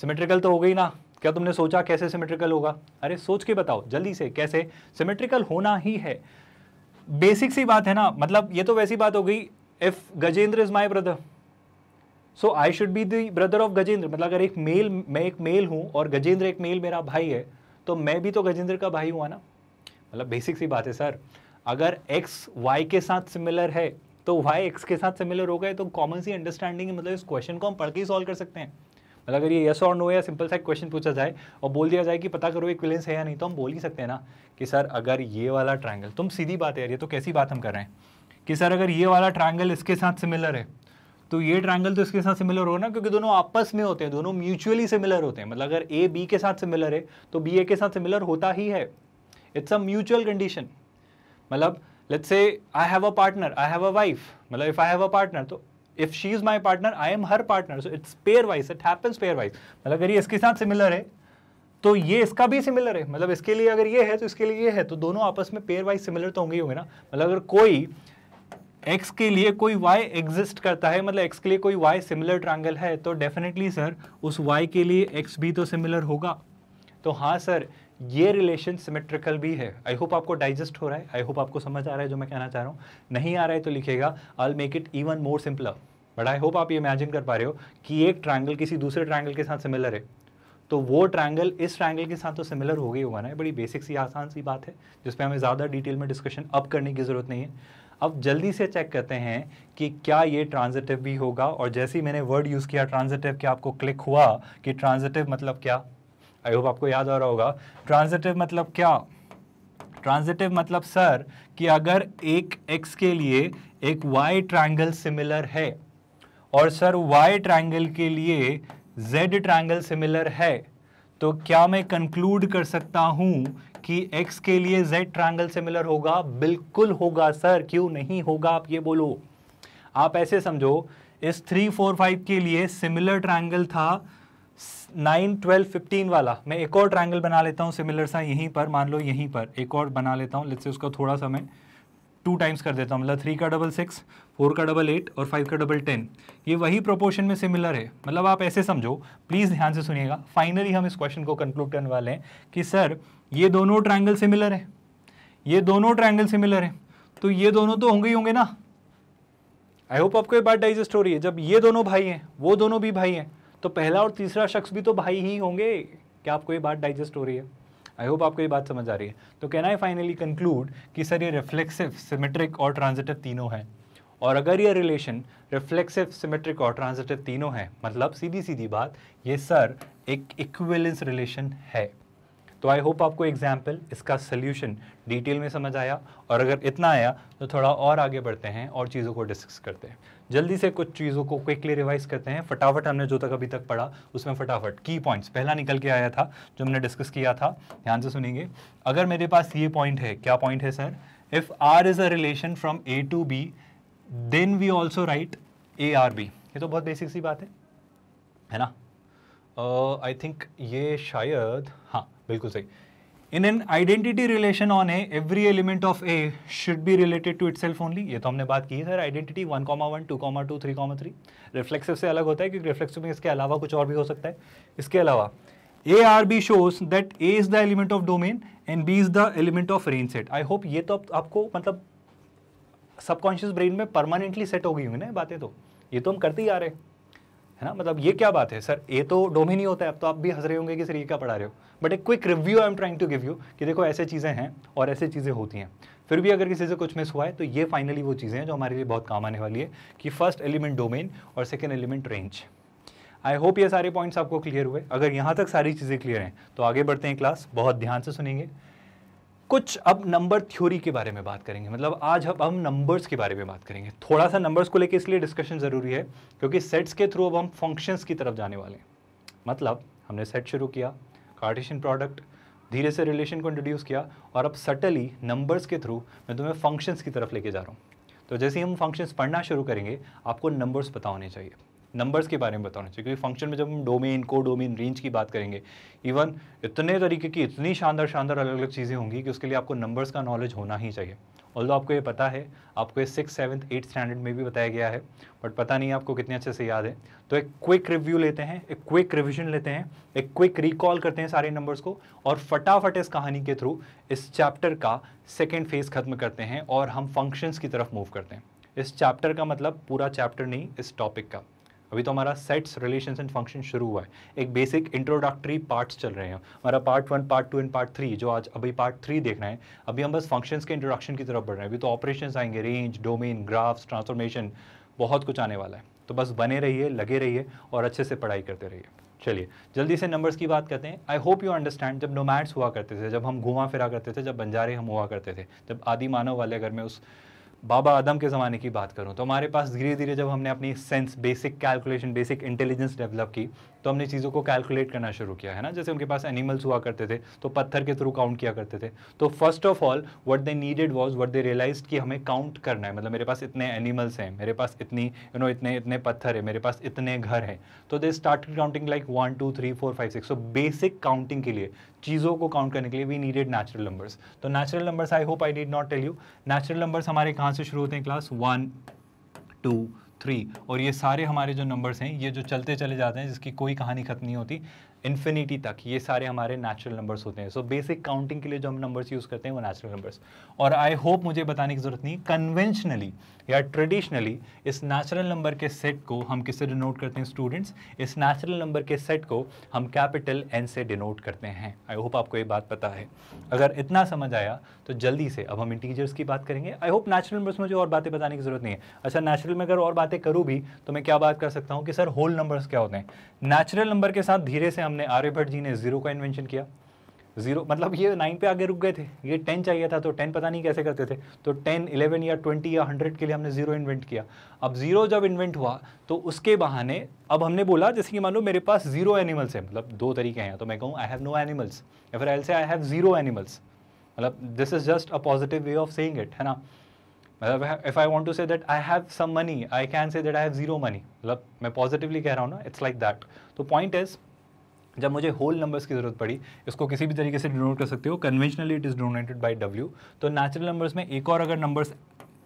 सिमेट्रिकल तो हो गई ना क्या तुमने सोचा कैसे सिमेट्रिकल होगा अरे सोच के बताओ जल्दी से कैसे सिमेट्रिकल होना ही है बेसिक सी बात है ना मतलब ये तो वैसी बात हो गई if Gajendra is my brother so I should be the brother of Gajendra मतलब अगर एक मेल मैं एक मेल हूँ और गजेंद्र एक मेल मेरा भाई है तो मैं भी तो गजेंद्र का भाई हुआ ना मतलब बेसिक सी बात है सर अगर एक्स वाई के साथ सिमिलर है तो वाई एक्स के साथ सिमिलर हो गए तो कॉमन सी अंडरस्टैंडिंग मतलब इस क्वेश्चन को हम पढ़ के ही सॉल्व कर सकते हैं मतलब अगर ये यस और नो या सिंपल सा क्वेश्चन पूछा जाए और बोल दिया जाए कि पता करो इक्विलेंस है या नहीं तो हम बोल ही सकते हैं ना कि सर अगर ये वाला ट्राइंगल तुम सीधी बात है यार ये तो कैसी बात हम कर रहे हैं कि सर अगर ये वाला ट्रायंगल इसके साथ सिमिलर है तो ये ट्रायंगल तो इसके साथ सिमिलर होगा ना क्योंकि दोनों आपस में होते हैं दोनों म्यूचुअली सिमिलर होते हैं मतलब अगर ए बी के साथ सिमिलर है तो बी ए के साथ सिमिलर होता ही है इट्स अ म्यूचुअल कंडीशन मतलब let's say I have a partner I have a wife मतलब if I have a partner तो if she is my partner I am her partner so it's pairwise it happens pairwise मतलब अगर ये इसके साथ similar है तो ये इसका भी सिमिलर है मतलब इसके लिए अगर ये है तो इसके लिए ये है तो दोनों आपस में पेयर वाइज सिमिलर तो होंगे ही होंगे ना मतलब अगर कोई एक्स के लिए कोई वाई एग्जिस्ट करता है मतलब एक्स के लिए कोई वाई सिमिलर ट्रायंगल है तो डेफिनेटली सर उस वाई के लिए एक्स भी तो सिमिलर होगा तो हाँ सर ये रिलेशन सिमेट्रिकल भी है आई होप आपको डाइजेस्ट हो रहा है आई होप आपको समझ आ रहा है जो मैं कहना चाह रहा हूँ नहीं आ रहा है तो लिखेगा I make it even more simpler but I hope आप ये इमेजिन कर पा रहे हो कि एक ट्रायंगल किसी दूसरे ट्रायंगल के साथ सिमिलर है तो वो ट्रायंगल इस ट्रायंगल के साथ तो सिमिलर हो गई होगा ना बड़ी बेसिक सी आसान सी बात है जिसपे हमें ज़्यादा डिटेल में डिस्कशन अप करने की ज़रूरत नहीं है अब जल्दी से चेक करते हैं कि क्या ये ट्रांजिटिव भी होगा और जैसे ही मैंने वर्ड यूज़ किया ट्रांजिटिव क्या आपको क्लिक हुआ कि ट्रांजिटिव मतलब क्या आई होप आपको याद आ रहा होगा ट्रांजिटिव मतलब क्या ट्रांजिटिव मतलब सर कि अगर एक एक्स के लिए एक वाई ट्रायंगल सिमिलर है और सर वाई ट्रायंगल के लिए जेड ट्रायंगल सिमिलर है तो क्या मैं कंक्लूड कर सकता हूँ कि x के लिए z ट्रायंगल सिमिलर होगा बिल्कुल होगा सर क्यों नहीं होगा आप ये बोलो आप ऐसे समझो इस थ्री फोर फाइव के लिए सिमिलर ट्रायंगल था नाइन ट्वेल्व फिफ्टीन वाला मैं एक और ट्रायंगल बना लेता हूँ सिमिलर सा यहीं पर मान लो यहीं पर एक और बना लेता हूँ लेट्स से उसका थोड़ा सा मैं टू टाइम्स कर देता हूँ मतलब थ्री का डबल सिक्स फोर का डबल एट और फाइव का डबल टेन ये वही प्रोपोर्शन में सिमिलर है मतलब आप ऐसे समझो प्लीज़ ध्यान से सुनिएगा फाइनली हम इस क्वेश्चन को कंक्लूड करने वाले हैं कि सर ये दोनों ट्रायंगल सिमिलर है ये दोनों ट्रायंगल सिमिलर है तो ये दोनों तो होंगे ही होंगे ना आई होप आपको ये बात डाइजेस्ट हो रही है जब ये दोनों भाई हैं वो दोनों भी भाई हैं तो पहला और तीसरा शख्स भी तो भाई ही होंगे क्या आपको ये बात डाइजेस्ट हो रही है आई होप आपको ये बात समझ आ रही है तो कैन आई फाइनली कंक्लूड कि सर ये रिफ्लेक्सिव सिमेट्रिक और ट्रांजिटिव तीनों हैं और अगर ये रिलेशन रिफ्लेक्सिव सिमेट्रिक और ट्रांजिटिव तीनों हैं मतलब सीधी सीधी बात ये सर एक इक्वेलेंस रिलेशन है तो आई होप आपको एग्जाम्पल इसका सोल्यूशन डिटेल में समझ आया और अगर इतना आया तो थोड़ा और आगे बढ़ते हैं और चीज़ों को डिस्कस करते हैं जल्दी से कुछ चीज़ों को क्विकली रिवाइज करते हैं फटाफट हमने जो तक अभी तक पढ़ा उसमें फटाफट की पॉइंट्स पहला निकल के आया था जो हमने डिस्कस किया था ध्यान से सुनेंगे अगर मेरे पास ये पॉइंट है क्या पॉइंट है sir if R is a relation from A to B then we also write A R B ये तो बहुत बेसिक सी बात है है ना आई uh, थिंक ये शायद हाँ बिल्कुल सही in an identity relation on A every element of A should be related to it only ये तो हमने बात की है sir identity one comma one two comma two three comma three reflexive से अलग होता है क्योंकि रिफ्लेक्सिव में इसके अलावा कुछ और भी हो सकता है इसके अलावा A R B shows that A is the element of domain and B is the element of range set I hope ये तो आप, आपको मतलब सबकॉन्शियस ब्रेन में परमानेंटली सेट हो गई होंगी ना बातें तो ये तो हम करते ही आ रहे हैं है ना मतलब ये क्या बात है सर ये तो डोमिन ही होता है अब तो आप भी हंस रहे होंगे कि सर ये क्या पढ़ा रहे हो बट एक quick review I am trying to give you कि देखो ऐसे चीज़ें हैं और ऐसे चीज़ें होती हैं फिर भी अगर किसी से कुछ मिस हुआ है तो ये फाइनली वो चीज़ें हैं जो हमारे लिए बहुत काम आने वाली है कि फर्स्ट एलिमेंट डोमेन और second element range I hope ये सारे पॉइंट्स आपको क्लियर हुए अगर यहाँ तक सारी चीज़ें क्लियर हैं तो आगे बढ़ते हैं क्लास बहुत ध्यान से सुनेंगे कुछ अब नंबर थ्योरी के बारे में बात करेंगे मतलब आज अब हम नंबर्स के बारे में बात करेंगे थोड़ा सा नंबर्स को लेकर इसलिए डिस्कशन ज़रूरी है क्योंकि सेट्स के थ्रू अब हम फंक्शंस की तरफ जाने वाले हैं मतलब हमने सेट शुरू किया कार्टिशन प्रोडक्ट धीरे से रिलेशन को इंट्रोड्यूस किया और अब सटली नंबर्स के थ्रू मैं तुम्हें फंक्शंस की तरफ लेके जा रहा हूँ तो जैसे ही हम फंक्शंस पढ़ना शुरू करेंगे आपको नंबर्स पता होने चाहिए नंबर्स के बारे में बताना चाहिए क्योंकि फंक्शन में जब हम डोमेन को डोमेन रेंज की बात करेंगे इवन इतने तरीके की इतनी शानदार शानदार अलग अलग चीज़ें होंगी कि उसके लिए आपको नंबर्स का नॉलेज होना ही चाहिए दो आपको ये पता है आपको ये सिक्स सेवन्थ एट्थ स्टैंडर्ड में भी बताया गया है बट पता नहीं आपको कितने अच्छे से याद है तो एक क्विक रिव्यू लेते हैं एक क्विक रिविजन लेते हैं एक क्विक रिकॉल करते हैं सारे नंबर्स को और फटाफट इस कहानी के थ्रू इस चैप्टर का सेकेंड फेज ख़त्म करते हैं और हम फंक्शंस की तरफ मूव करते हैं इस चैप्टर का मतलब पूरा चैप्टर नहीं इस टॉपिक का अभी तो हमारा सेट्स रिलेशन एंड फंक्शन शुरू हुआ है एक बेसिक इंट्रोडक्टरी पार्ट्स चल रहे हैं हमारा part one part two and part three जो आज अभी पार्ट थ्री देख रहे हैं अभी हम बस फंक्शंस के इंट्रोडक्शन की तरफ बढ़ रहे हैं अभी तो ऑपरेशन आएंगे रेंज डोमेन ग्राफ्स ट्रांसफॉर्मेशन बहुत कुछ आने वाला है तो बस बने रहिए लगे रहिए और अच्छे से पढ़ाई करते रहिए चलिए जल्दी से नंबर्स की बात करते हैं आई होप यू अंडरस्टैंड जब नोमैट्स हुआ करते थे जब हम घुमा फिरा करते थे जब बंजारे हम हुआ करते थे जब आदि मानव वाले घर में उस बाबा आदम के ज़माने की बात करूँ तो हमारे पास धीरे धीरे जब हमने अपनी sense basic calculation basic intelligence develop की तो हमने चीज़ों को कैलकुलेट करना शुरू किया है ना जैसे उनके पास एनिमल्स हुआ करते थे तो पत्थर के थ्रू काउंट किया करते थे तो first of all what they needed was what they realise कि हमें काउंट करना है मतलब मेरे पास इतने एनिमल्स हैं मेरे पास इतनी यू नो इतने इतने पत्थर है मेरे पास इतने घर हैं तो they start counting like one two three four five six so basic counting के लिए चीज़ों को काउंट करने के लिए वी नीडेड नेचुरल नंबर्स तो natural numbers I hope I did not tell you natural numbers हमारे कहाँ से शुरू होते हैं क्लास वन टू थ्री और ये सारे हमारे जो नंबर्स हैं ये जो चलते चले जाते हैं जिसकी कोई कहानी ख़त्म नहीं होती इन्फिनिटी तक ये सारे हमारे नेचुरल नंबर्स होते हैं सो बेसिक काउंटिंग के लिए जो हम नंबर्स यूज़ करते हैं वो नेचुरल नंबर्स और आई होप मुझे बताने की ज़रूरत नहीं कन्वेंशनली या ट्रेडिशनली इस नेचुरल नंबर के सेट को हम किससे डिनोट करते हैं स्टूडेंट्स इस नेचुरल नंबर के सेट को हम कैपिटल एन से डिनोट करते हैं आई होप आपको ये बात पता है अगर इतना समझ आया तो जल्दी से अब हम इंटीजर्स की बात करेंगे आई होप नेचुरल नंबर्स में जो और बातें बताने की जरूरत नहीं है अच्छा नेचुरल में अगर और बातें करूँ भी तो मैं क्या बात कर सकता हूँ कि सर होल नंबर्स क्या होते हैं नेचुरल नंबर के साथ धीरे से हमने आर्यभट्ट जी ने जीरो का इन्वेंशन किया जीरो मतलब ये नाइन पे आगे रुक गए थे ये टेन चाहिए था तो टेन पता नहीं कैसे करते थे तो टेन इलेवन या ट्वेंटी या हंड्रेड के लिए हमने जीरो इन्वेंट किया अब जीरो जब इन्वेंट हुआ तो उसके बहाने अब हमने बोला जैसे कि मान लो मेरे पास जीरो एनिमल्स है मतलब दो तरीके हैं तो मैं कहूँ आई हैव नो एनिमल्स या फिर I'll say I have zero animals मतलब this is just a positive way of saying it है ना मतलब if I want to say that I have some money I can say that I have zero money मतलब मैं positively कह रहा हूँ ना इट्स लाइक दैट तो पॉइंट इज़ जब मुझे होल नंबर्स की ज़रूरत पड़ी इसको किसी भी तरीके से डिनोट कर सकते हो conventionally it is donated by W तो नेचुरल नंबर्स में एक और अगर नंबर्स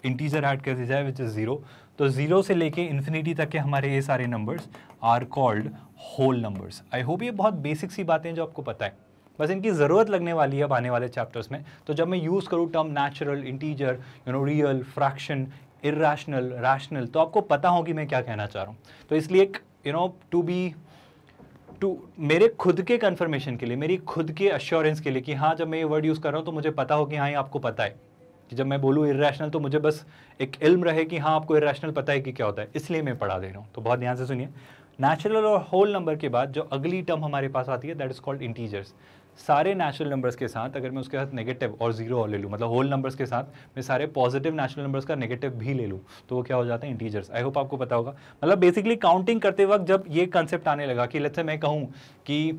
इंटीजर ऐड कर दी जाए विच इज़ ज़ीरो तो ज़ीरो से लेके इन्फिनिटी तक के हमारे ये सारे numbers are called whole numbers I hope ये बहुत बेसिक सी बातें जो आपको पता है बस इनकी ज़रूरत लगने वाली है अब आने वाले चैप्टर्स में तो जब मैं यूज़ करूँ term natural integer you know real fraction irrational rational तो आपको पता हो कि मैं क्या कहना चाह रहा हूँ तो इसलिए एक you know to be to मेरे खुद के कन्फर्मेशन के लिए मेरी खुद के अश्योरेंस के लिए कि हाँ जब मैं ये वर्ड यूज़ कर रहा हूँ तो मुझे पता हो कि हाँ ये आपको पता है कि जब मैं बोलूँ इरेशनल तो मुझे बस एक इल्म रहे कि हाँ आपको इरेशनल पता है कि क्या होता है इसलिए मैं पढ़ा दे रहा हूँ तो बहुत ध्यान से सुनिए नेचुरल और होल नंबर के बाद जो अगली टर्म हमारे पास आती है दैट इज़ कॉल्ड इंटीजर्स सारे नेचुरल नंबर्स के साथ अगर मैं उसके साथ नेगेटिव और जीरो और ले लूँ मतलब होल नंबर्स के साथ मैं सारे पॉजिटिव नेचुरल नंबर्स का नेगेटिव भी ले लूँ तो वो क्या हो जाता है इंटीजर्स आई होप आपको पता होगा मतलब बेसिकली काउंटिंग करते वक्त जब ये कंसेप्ट आने लगा कि से मैं कहूँ कि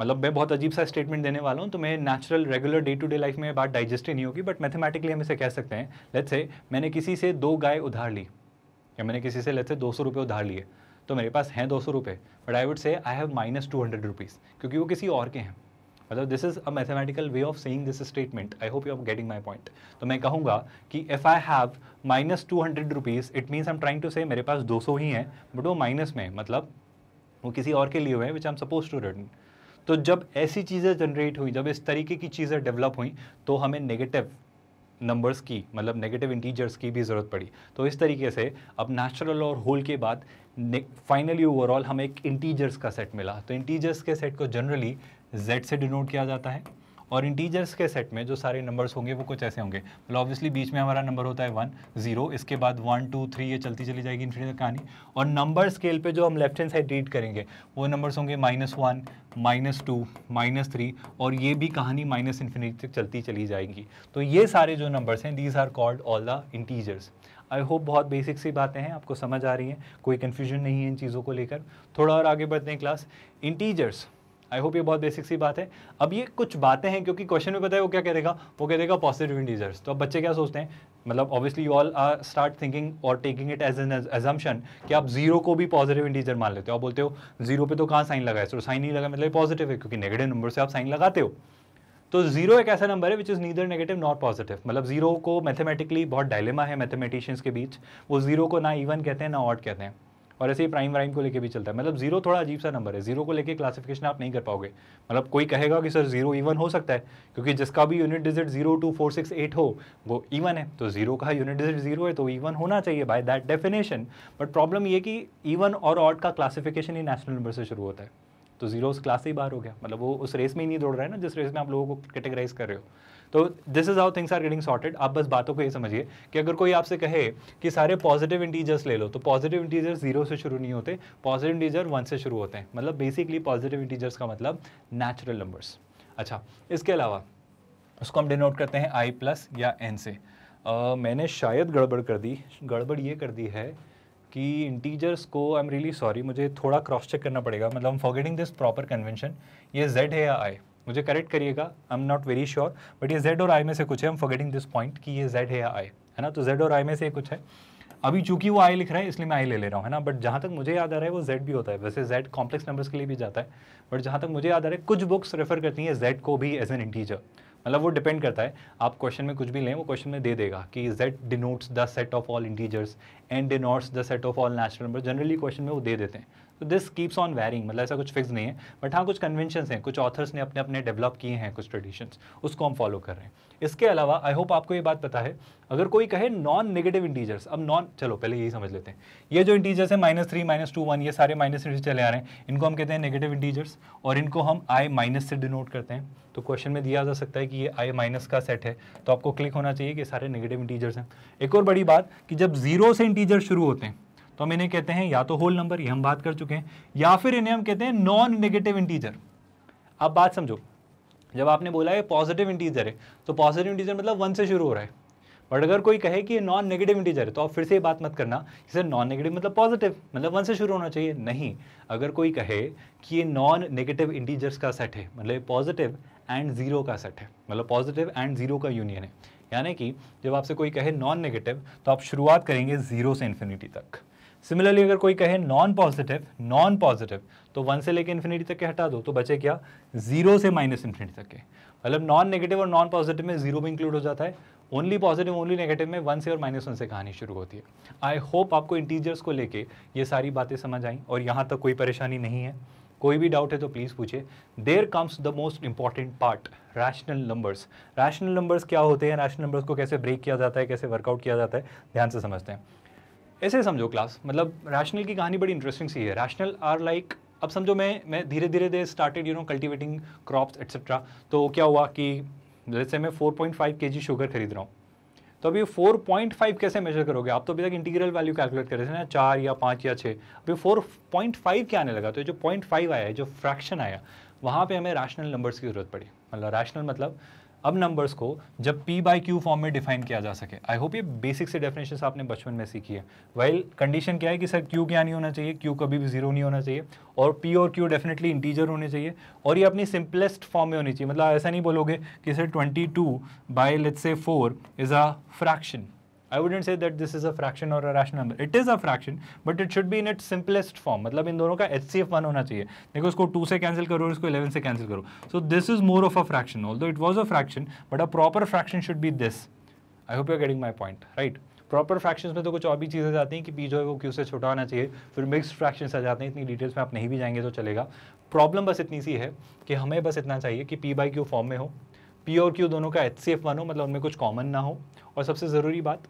मतलब मैं बहुत अजीब सा स्टेटमेंट देने वाला हूँ तो मैं natural regular day to day life में बात डाइजेस्ट ही नहीं होगी बट मैथमेटिकली हम इसे कह सकते हैं लेट से मैंने किसी से दो गाय उधार ली या मैंने किसी से लेट से दो सौ रुपये उधार लिए तो मेरे पास हैं दो सौ रुपये but I would say I have minus two hundred rupees क्योंकि वो किसी और के हैं मतलब this is a mathematical way of saying this statement I hope you are getting my point तो मैं कहूँगा कि if I have minus two hundred rupees it means I am trying to say मेरे पास दो सौ ही हैं बट वो minus में मतलब वो किसी और के लिए हुए हैं which I am suppose to return तो जब ऐसी चीज़ें जनरेट हुई जब इस तरीके की चीज़ें डेवलप हुई तो हमें नेगेटिव नंबर्स की मतलब नेगेटिव इंटीजर्स की भी ज़रूरत पड़ी तो इस तरीके से अब नेचुरल और होल के बाद फाइनली ओवरऑल हमें एक इंटीजर्स का सेट मिला तो इंटीजर्स के सेट को जनरली z से डिनोट किया जाता है और इंटीजर्स के सेट में जो सारे नंबर्स होंगे वो कुछ ऐसे होंगे मतलब ऑब्वियसली बीच में हमारा नंबर होता है वन जीरो इसके बाद वन टू थ्री ये चलती चली जाएगी इन्फिनिटी कहानी और नंबर स्केल पे जो हम लेफ्ट हैंड साइड रीड करेंगे वो नंबर्स होंगे minus one minus two minus three और ये भी कहानी माइनस इन्फिनिटी तक चलती चली जाएगी तो ये सारे जो नंबर्स हैं these are called all the integers I hope बहुत बेसिक सी बातें हैं आपको समझ आ रही हैं कोई कन्फ्यूजन नहीं है इन चीज़ों को लेकर थोड़ा और आगे बढ़ते हैं क्लास इंटीजर्स आई होप ये बहुत बेसिक सी बात है अब ये कुछ बातें हैं क्योंकि क्वेश्चन में पता है वो क्या कह देगा वो कह देगा पॉजिटिव इंटीजर्स तो अब बच्चे क्या सोचते हैं मतलब obviously you all are start thinking और taking it as an assumption कि आप जीरो को भी पॉजिटिव इंटीजर मान लेते हो आप बोलते हो जीरो पे तो कहाँ साइन लगा है तो साइन नहीं लगा मतलब पॉजिटिव है क्योंकि नेगेटिव नंबर से आप साइन लगाते हो तो जीरो एक ऐसा नंबर है which is neither negative not positive मतलब जीरो को मैथमेटिकली बहुत डायलेमा है मैथमेटिशियंस के बीच वो जीरो को ना इवन कहते हैं ना ऑट कहते हैं और ऐसे ही प्राइम वाइम को लेके भी चलता है मतलब जीरो थोड़ा अजीब सा नंबर है जीरो को लेके क्लासिफिकेशन आप नहीं कर पाओगे मतलब कोई कहेगा कि सर जीरो इवन हो सकता है क्योंकि जिसका भी unit digit zero two four six eight हो वो इवन है तो जीरो का यूनिट डिजिट जीरो है तो इवन होना चाहिए by that definition but problem ये कि इवन और ऑट का क्लासिफिकेशन ही नेशनल नंबर से शुरू होता है तो जीरो उस क्लास से ही बाहर हो गया मतलब वो उस रेस में ही नहीं दौड़ रहा है ना जिस रेस में आप लोगों को कैटेगराइज कर रहे हो तो this is how things are getting sorted आप बस बातों को ये समझिए कि अगर कोई आपसे कहे कि सारे पॉजिटिव इंटीजर्स ले लो तो पॉजिटिव इंटीजर जीरो से शुरू नहीं होते पॉजिटिव इंटीजर वन से शुरू होते हैं मतलब बेसिकली पॉजिटिव इंटीजर्स का मतलब नेचुरल नंबर्स अच्छा इसके अलावा उसको हम डिनोट करते हैं आई प्लस या एन से आ, मैंने शायद गड़बड़ कर दी गड़बड़ ये कर दी है कि इंटीजर्स को आई एम रियली सॉरी मुझे थोड़ा क्रॉस चेक करना पड़ेगा मतलब फॉरगेटिंग दिस प्रॉपर कन्वेंशन ये जेड है या आई मुझे करेक्ट करिएगा I am not very sure but ये जेड और आई में से कुछ है हम फॉरगेटिंग दिस पॉइंट कि ये जेड है या आई है ना तो जेड और आई में से कुछ है अभी चूंकि वो आई लिख रहा है इसलिए मैं आई ले ले रहा हूँ है ना बट जहाँ तक मुझे याद आ रहा है वो जेड भी होता है वैसे जेड कॉम्प्लेक्स नंबर्स के लिए भी जाता है बट जहाँ तक मुझे याद आ रहा है कुछ बुक्स रेफर करती हैं जेड को भी एज एन इंटीजर मतलब वो डिपेंड करता है आप क्वेश्चन में कुछ भी लें वो क्वेश्चन में दे देगा कि Z denotes the set of all integers and denotes the set of all natural number generally question में वो दे देते हैं तो दिस कीप्स ऑन वैरिंग मतलब ऐसा कुछ फिक्स नहीं है बट हाँ कुछ कन्वेंशन हैं कुछ ऑथर्स ने अपने अपने डेवलप किए हैं कुछ ट्रेडिशंस उसको हम फॉलो कर रहे हैं इसके अलावा आई होप आपको ये बात पता है अगर कोई कहे नॉन नेगेटिव इंटीजर्स अब नॉन चलो पहले यही समझ लेते हैं ये जो इंटीजर्स हैं minus three minus two one ये सारे माइनस से चले आ रहे हैं इनको हम कहते हैं नेगेटिव इंटीजर्स और इनको हम आई माइनस से डिनोट करते हैं तो क्वेश्चन में दिया जा सकता है कि ये आई माइनस का सेट है तो आपको क्लिक होना चाहिए कि सारे नेगेटिव इंटीजर्स हैं एक और बड़ी बात कि जब जीरो से इंटीजर शुरू होते हैं तो हम इन्हें कहते हैं या तो होल नंबर ये हम बात कर चुके हैं या फिर इन्हें हम कहते हैं नॉन नेगेटिव इंटीजर अब बात समझो जब आपने बोला ये पॉजिटिव इंटीजर है तो पॉजिटिव इंटीजर मतलब वन से शुरू हो रहा है बट अगर कोई कहे कि ये नॉन नेगेटिव इंटीजर है तो आप फिर से ये बात मत करना सर नॉन नेगेटिव मतलब पॉजिटिव मतलब वन से शुरू होना चाहिए नहीं अगर कोई कहे कि ये नॉन नेगेटिव इंटीजर्स का सेट है मतलब पॉजिटिव एंड ज़ीरो का सेट है मतलब पॉजिटिव एंड ज़ीरो का यूनियन है यानी कि जब आपसे कोई कहे नॉन नेगेटिव तो आप शुरुआत करेंगे ज़ीरो से इन्फिनिटी तक सिमिलरली अगर कोई कहे नॉन पॉजिटिव नॉन पॉजिटिव तो वन से लेके इन्फिनिटी तक के हटा दो तो बचे क्या जीरो से माइनस इन्फिनिटी तक के मतलब नॉन नेगेटिव और नॉन पॉजिटिव में जीरो भी इंक्लूड हो जाता है ओनली पॉजिटिव ओनली नेगेटिव में वन से और माइनस वन से कहानी शुरू होती है आई होप आपको इंटीजर्स को लेके ये सारी बातें समझ आई और यहाँ तक कोई परेशानी नहीं है कोई भी डाउट है तो प्लीज़ पूछे there comes the most important part rational numbers rational numbers क्या होते हैं रैशनल नंबर्स को कैसे ब्रेक किया जाता है कैसे वर्कआउट किया जाता है ध्यान से समझते हैं ऐसे समझो क्लास मतलब रैशनल की कहानी बड़ी इंटरेस्टिंग सी है रैशनल आर लाइक अब समझो मैं मैं धीरे धीरे they started you know cultivating crops etcetera तो क्या हुआ कि जैसे मैं 4.5 पॉइंट केजी शुगर खरीद रहा हूँ तो अभी 4.5 कैसे मेजर करोगे आप तो अभी तक इंटीग्रल वैल्यू कैलकुलेट कर रहे थे ना चार या पाँच या छः अभी 4.5 क्या आने लगा तो जो पॉइंट आया है जो फ्रैक्शन आया वहाँ पर हमें रैशनल नंबर्स की ज़रूरत पड़ी मतलब रैशनल मतलब अब नंबर्स को जब पी बाई क्यू फॉर्म में डिफाइन किया जा सके आई होप ये बेसिक से डेफिनेशन आपने बचपन में सीखी है well, कंडीशन क्या है कि सर क्यू क्या नहीं होना चाहिए q कभी भी जीरो नहीं होना चाहिए और पी और क्यू डेफिनेटली इंटीजर होने चाहिए और ये अपनी सिंपलेस्ट फॉर्म में होनी चाहिए मतलब ऐसा नहीं बोलोगे कि sir twenty two by let say four is a fraction I wouldn't say that this is a fraction और a rational number. It is a fraction but it should be in it simplest form मतलब इन दोनों का H C F one होना चाहिए देखो उसको to से कैंसिल करो और इसको इलेवन से कैंसिल करो so this is more of a fraction although it was a fraction but a proper fraction should be this I hope you are getting my point right proper fraction में तो कुछ और भी चीज़ें जाती हैं कि पी जो है वो क्यों से छोटा होना चाहिए फिर मिक्स फ्रैक्शन आ जाते हैं इतनी डिटेल्स में आप नहीं भी जाएंगे तो चलेगा प्रॉब्लम बस इतनी सी है कि हमें बस इतना चाहिए कि पी बाई क्यू फॉर्म में हो पी और क्यू दोनों का एच सी एफ वन हो मतलब उनमें कुछ कॉमन ना हो और सबसे ज़रूरी बात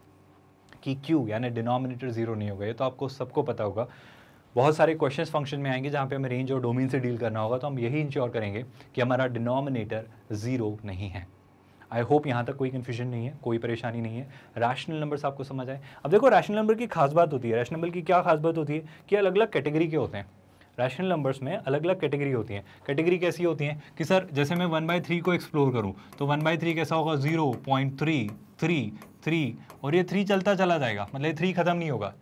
कि क्यू यानी डिनोमिनेटर जीरो नहीं होगा ये तो आपको सबको पता होगा बहुत सारे क्वेश्चंस फंक्शन में आएंगे जहाँ पे हमें रेंज और डोमेन से डील करना होगा तो हम यही इंश्योर करेंगे कि हमारा डिनोमिनेटर ज़ीरो नहीं है आई होप यहाँ तक कोई कन्फ्यूजन नहीं है कोई परेशानी नहीं है रैशनल नंबर्स आपको समझ आए अब देखो रैशनल नंबर की खास बात होती है रैशनल नंबर की क्या खास बात होती है कि अलग अलग कैटेगरी के होते हैं रैशनल नंबर्स में अलग अलग कैटेगरी होती हैं कैटेगरी कैसी होती हैं कि सर जैसे मैं वन बाई थ्री को एक्सप्लोर करूँ तो वन बाई थ्री कैसा होगा zero point three three three और ये थ्री चलता चला जाएगा मतलब ये थ्री ख़त्म नहीं होगा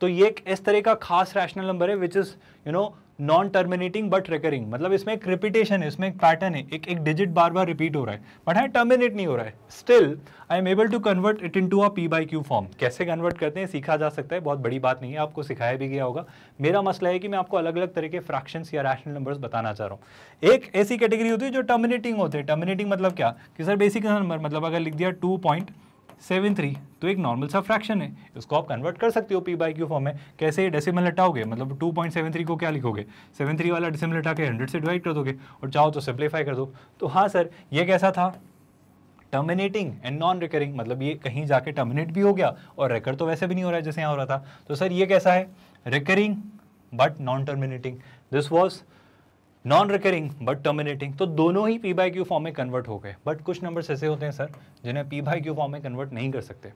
तो ये एक इस तरह का खास रैशनल नंबर है which is you know non terminating but recurring मतलब इसमें एक रिपीटेशन है इसमें एक पैटर्न है एक एक डिजिट बार बार रिपीट हो रहा है बट हाँ टर्मिनेट नहीं हो रहा है still I am able to convert it into a P by Q form कैसे कन्वर्ट करते हैं सीखा जा सकता है बहुत बड़ी बात नहीं है आपको सिखाया भी गया होगा मेरा मसला है कि मैं आपको अलग अलग तरह के फ्रैक्शन या रैशनल नंबर्स बताना चाह रहा हूँ एक ऐसी कैटेगरी होती है जो टर्मिनेटिंग होते हैं टर्मिनेटिंग मतलब क्या कि सर बेसिक नंबर मतलब अगर लिख दिया टू पॉइंट सेवन थ्री तो एक नॉर्मल सा फ्रैक्शन है इसको आप कन्वर्ट कर सकते हो पी बाई क्यू फॉर्म में कैसे डेसिमल हटाओगे मतलब टू पॉइंट सेवन थ्री को क्या लिखोगे सेवन थ्री वाला डेसिमल हटा के हंड्रेड से डिवाइड कर दोगे और चाहो तो सिंप्लीफाई कर दो तो हाँ सर ये कैसा था टर्मिनेटिंग एंड नॉन रिकरिंग मतलब ये कहीं जाके टर्मिनेट भी हो गया और रेकर तो वैसे भी नहीं हो रहा है जैसे यहाँ हो रहा था तो सर ये कैसा है recurring but non terminating this was non recurring but terminating तो दोनों ही पी बाई क्यू फॉर्म में कन्वर्ट हो गए बट कुछ नंबर्स ऐसे होते हैं सर जिन्हें पी बाई क्यू फॉर्म में कन्वर्ट नहीं कर सकते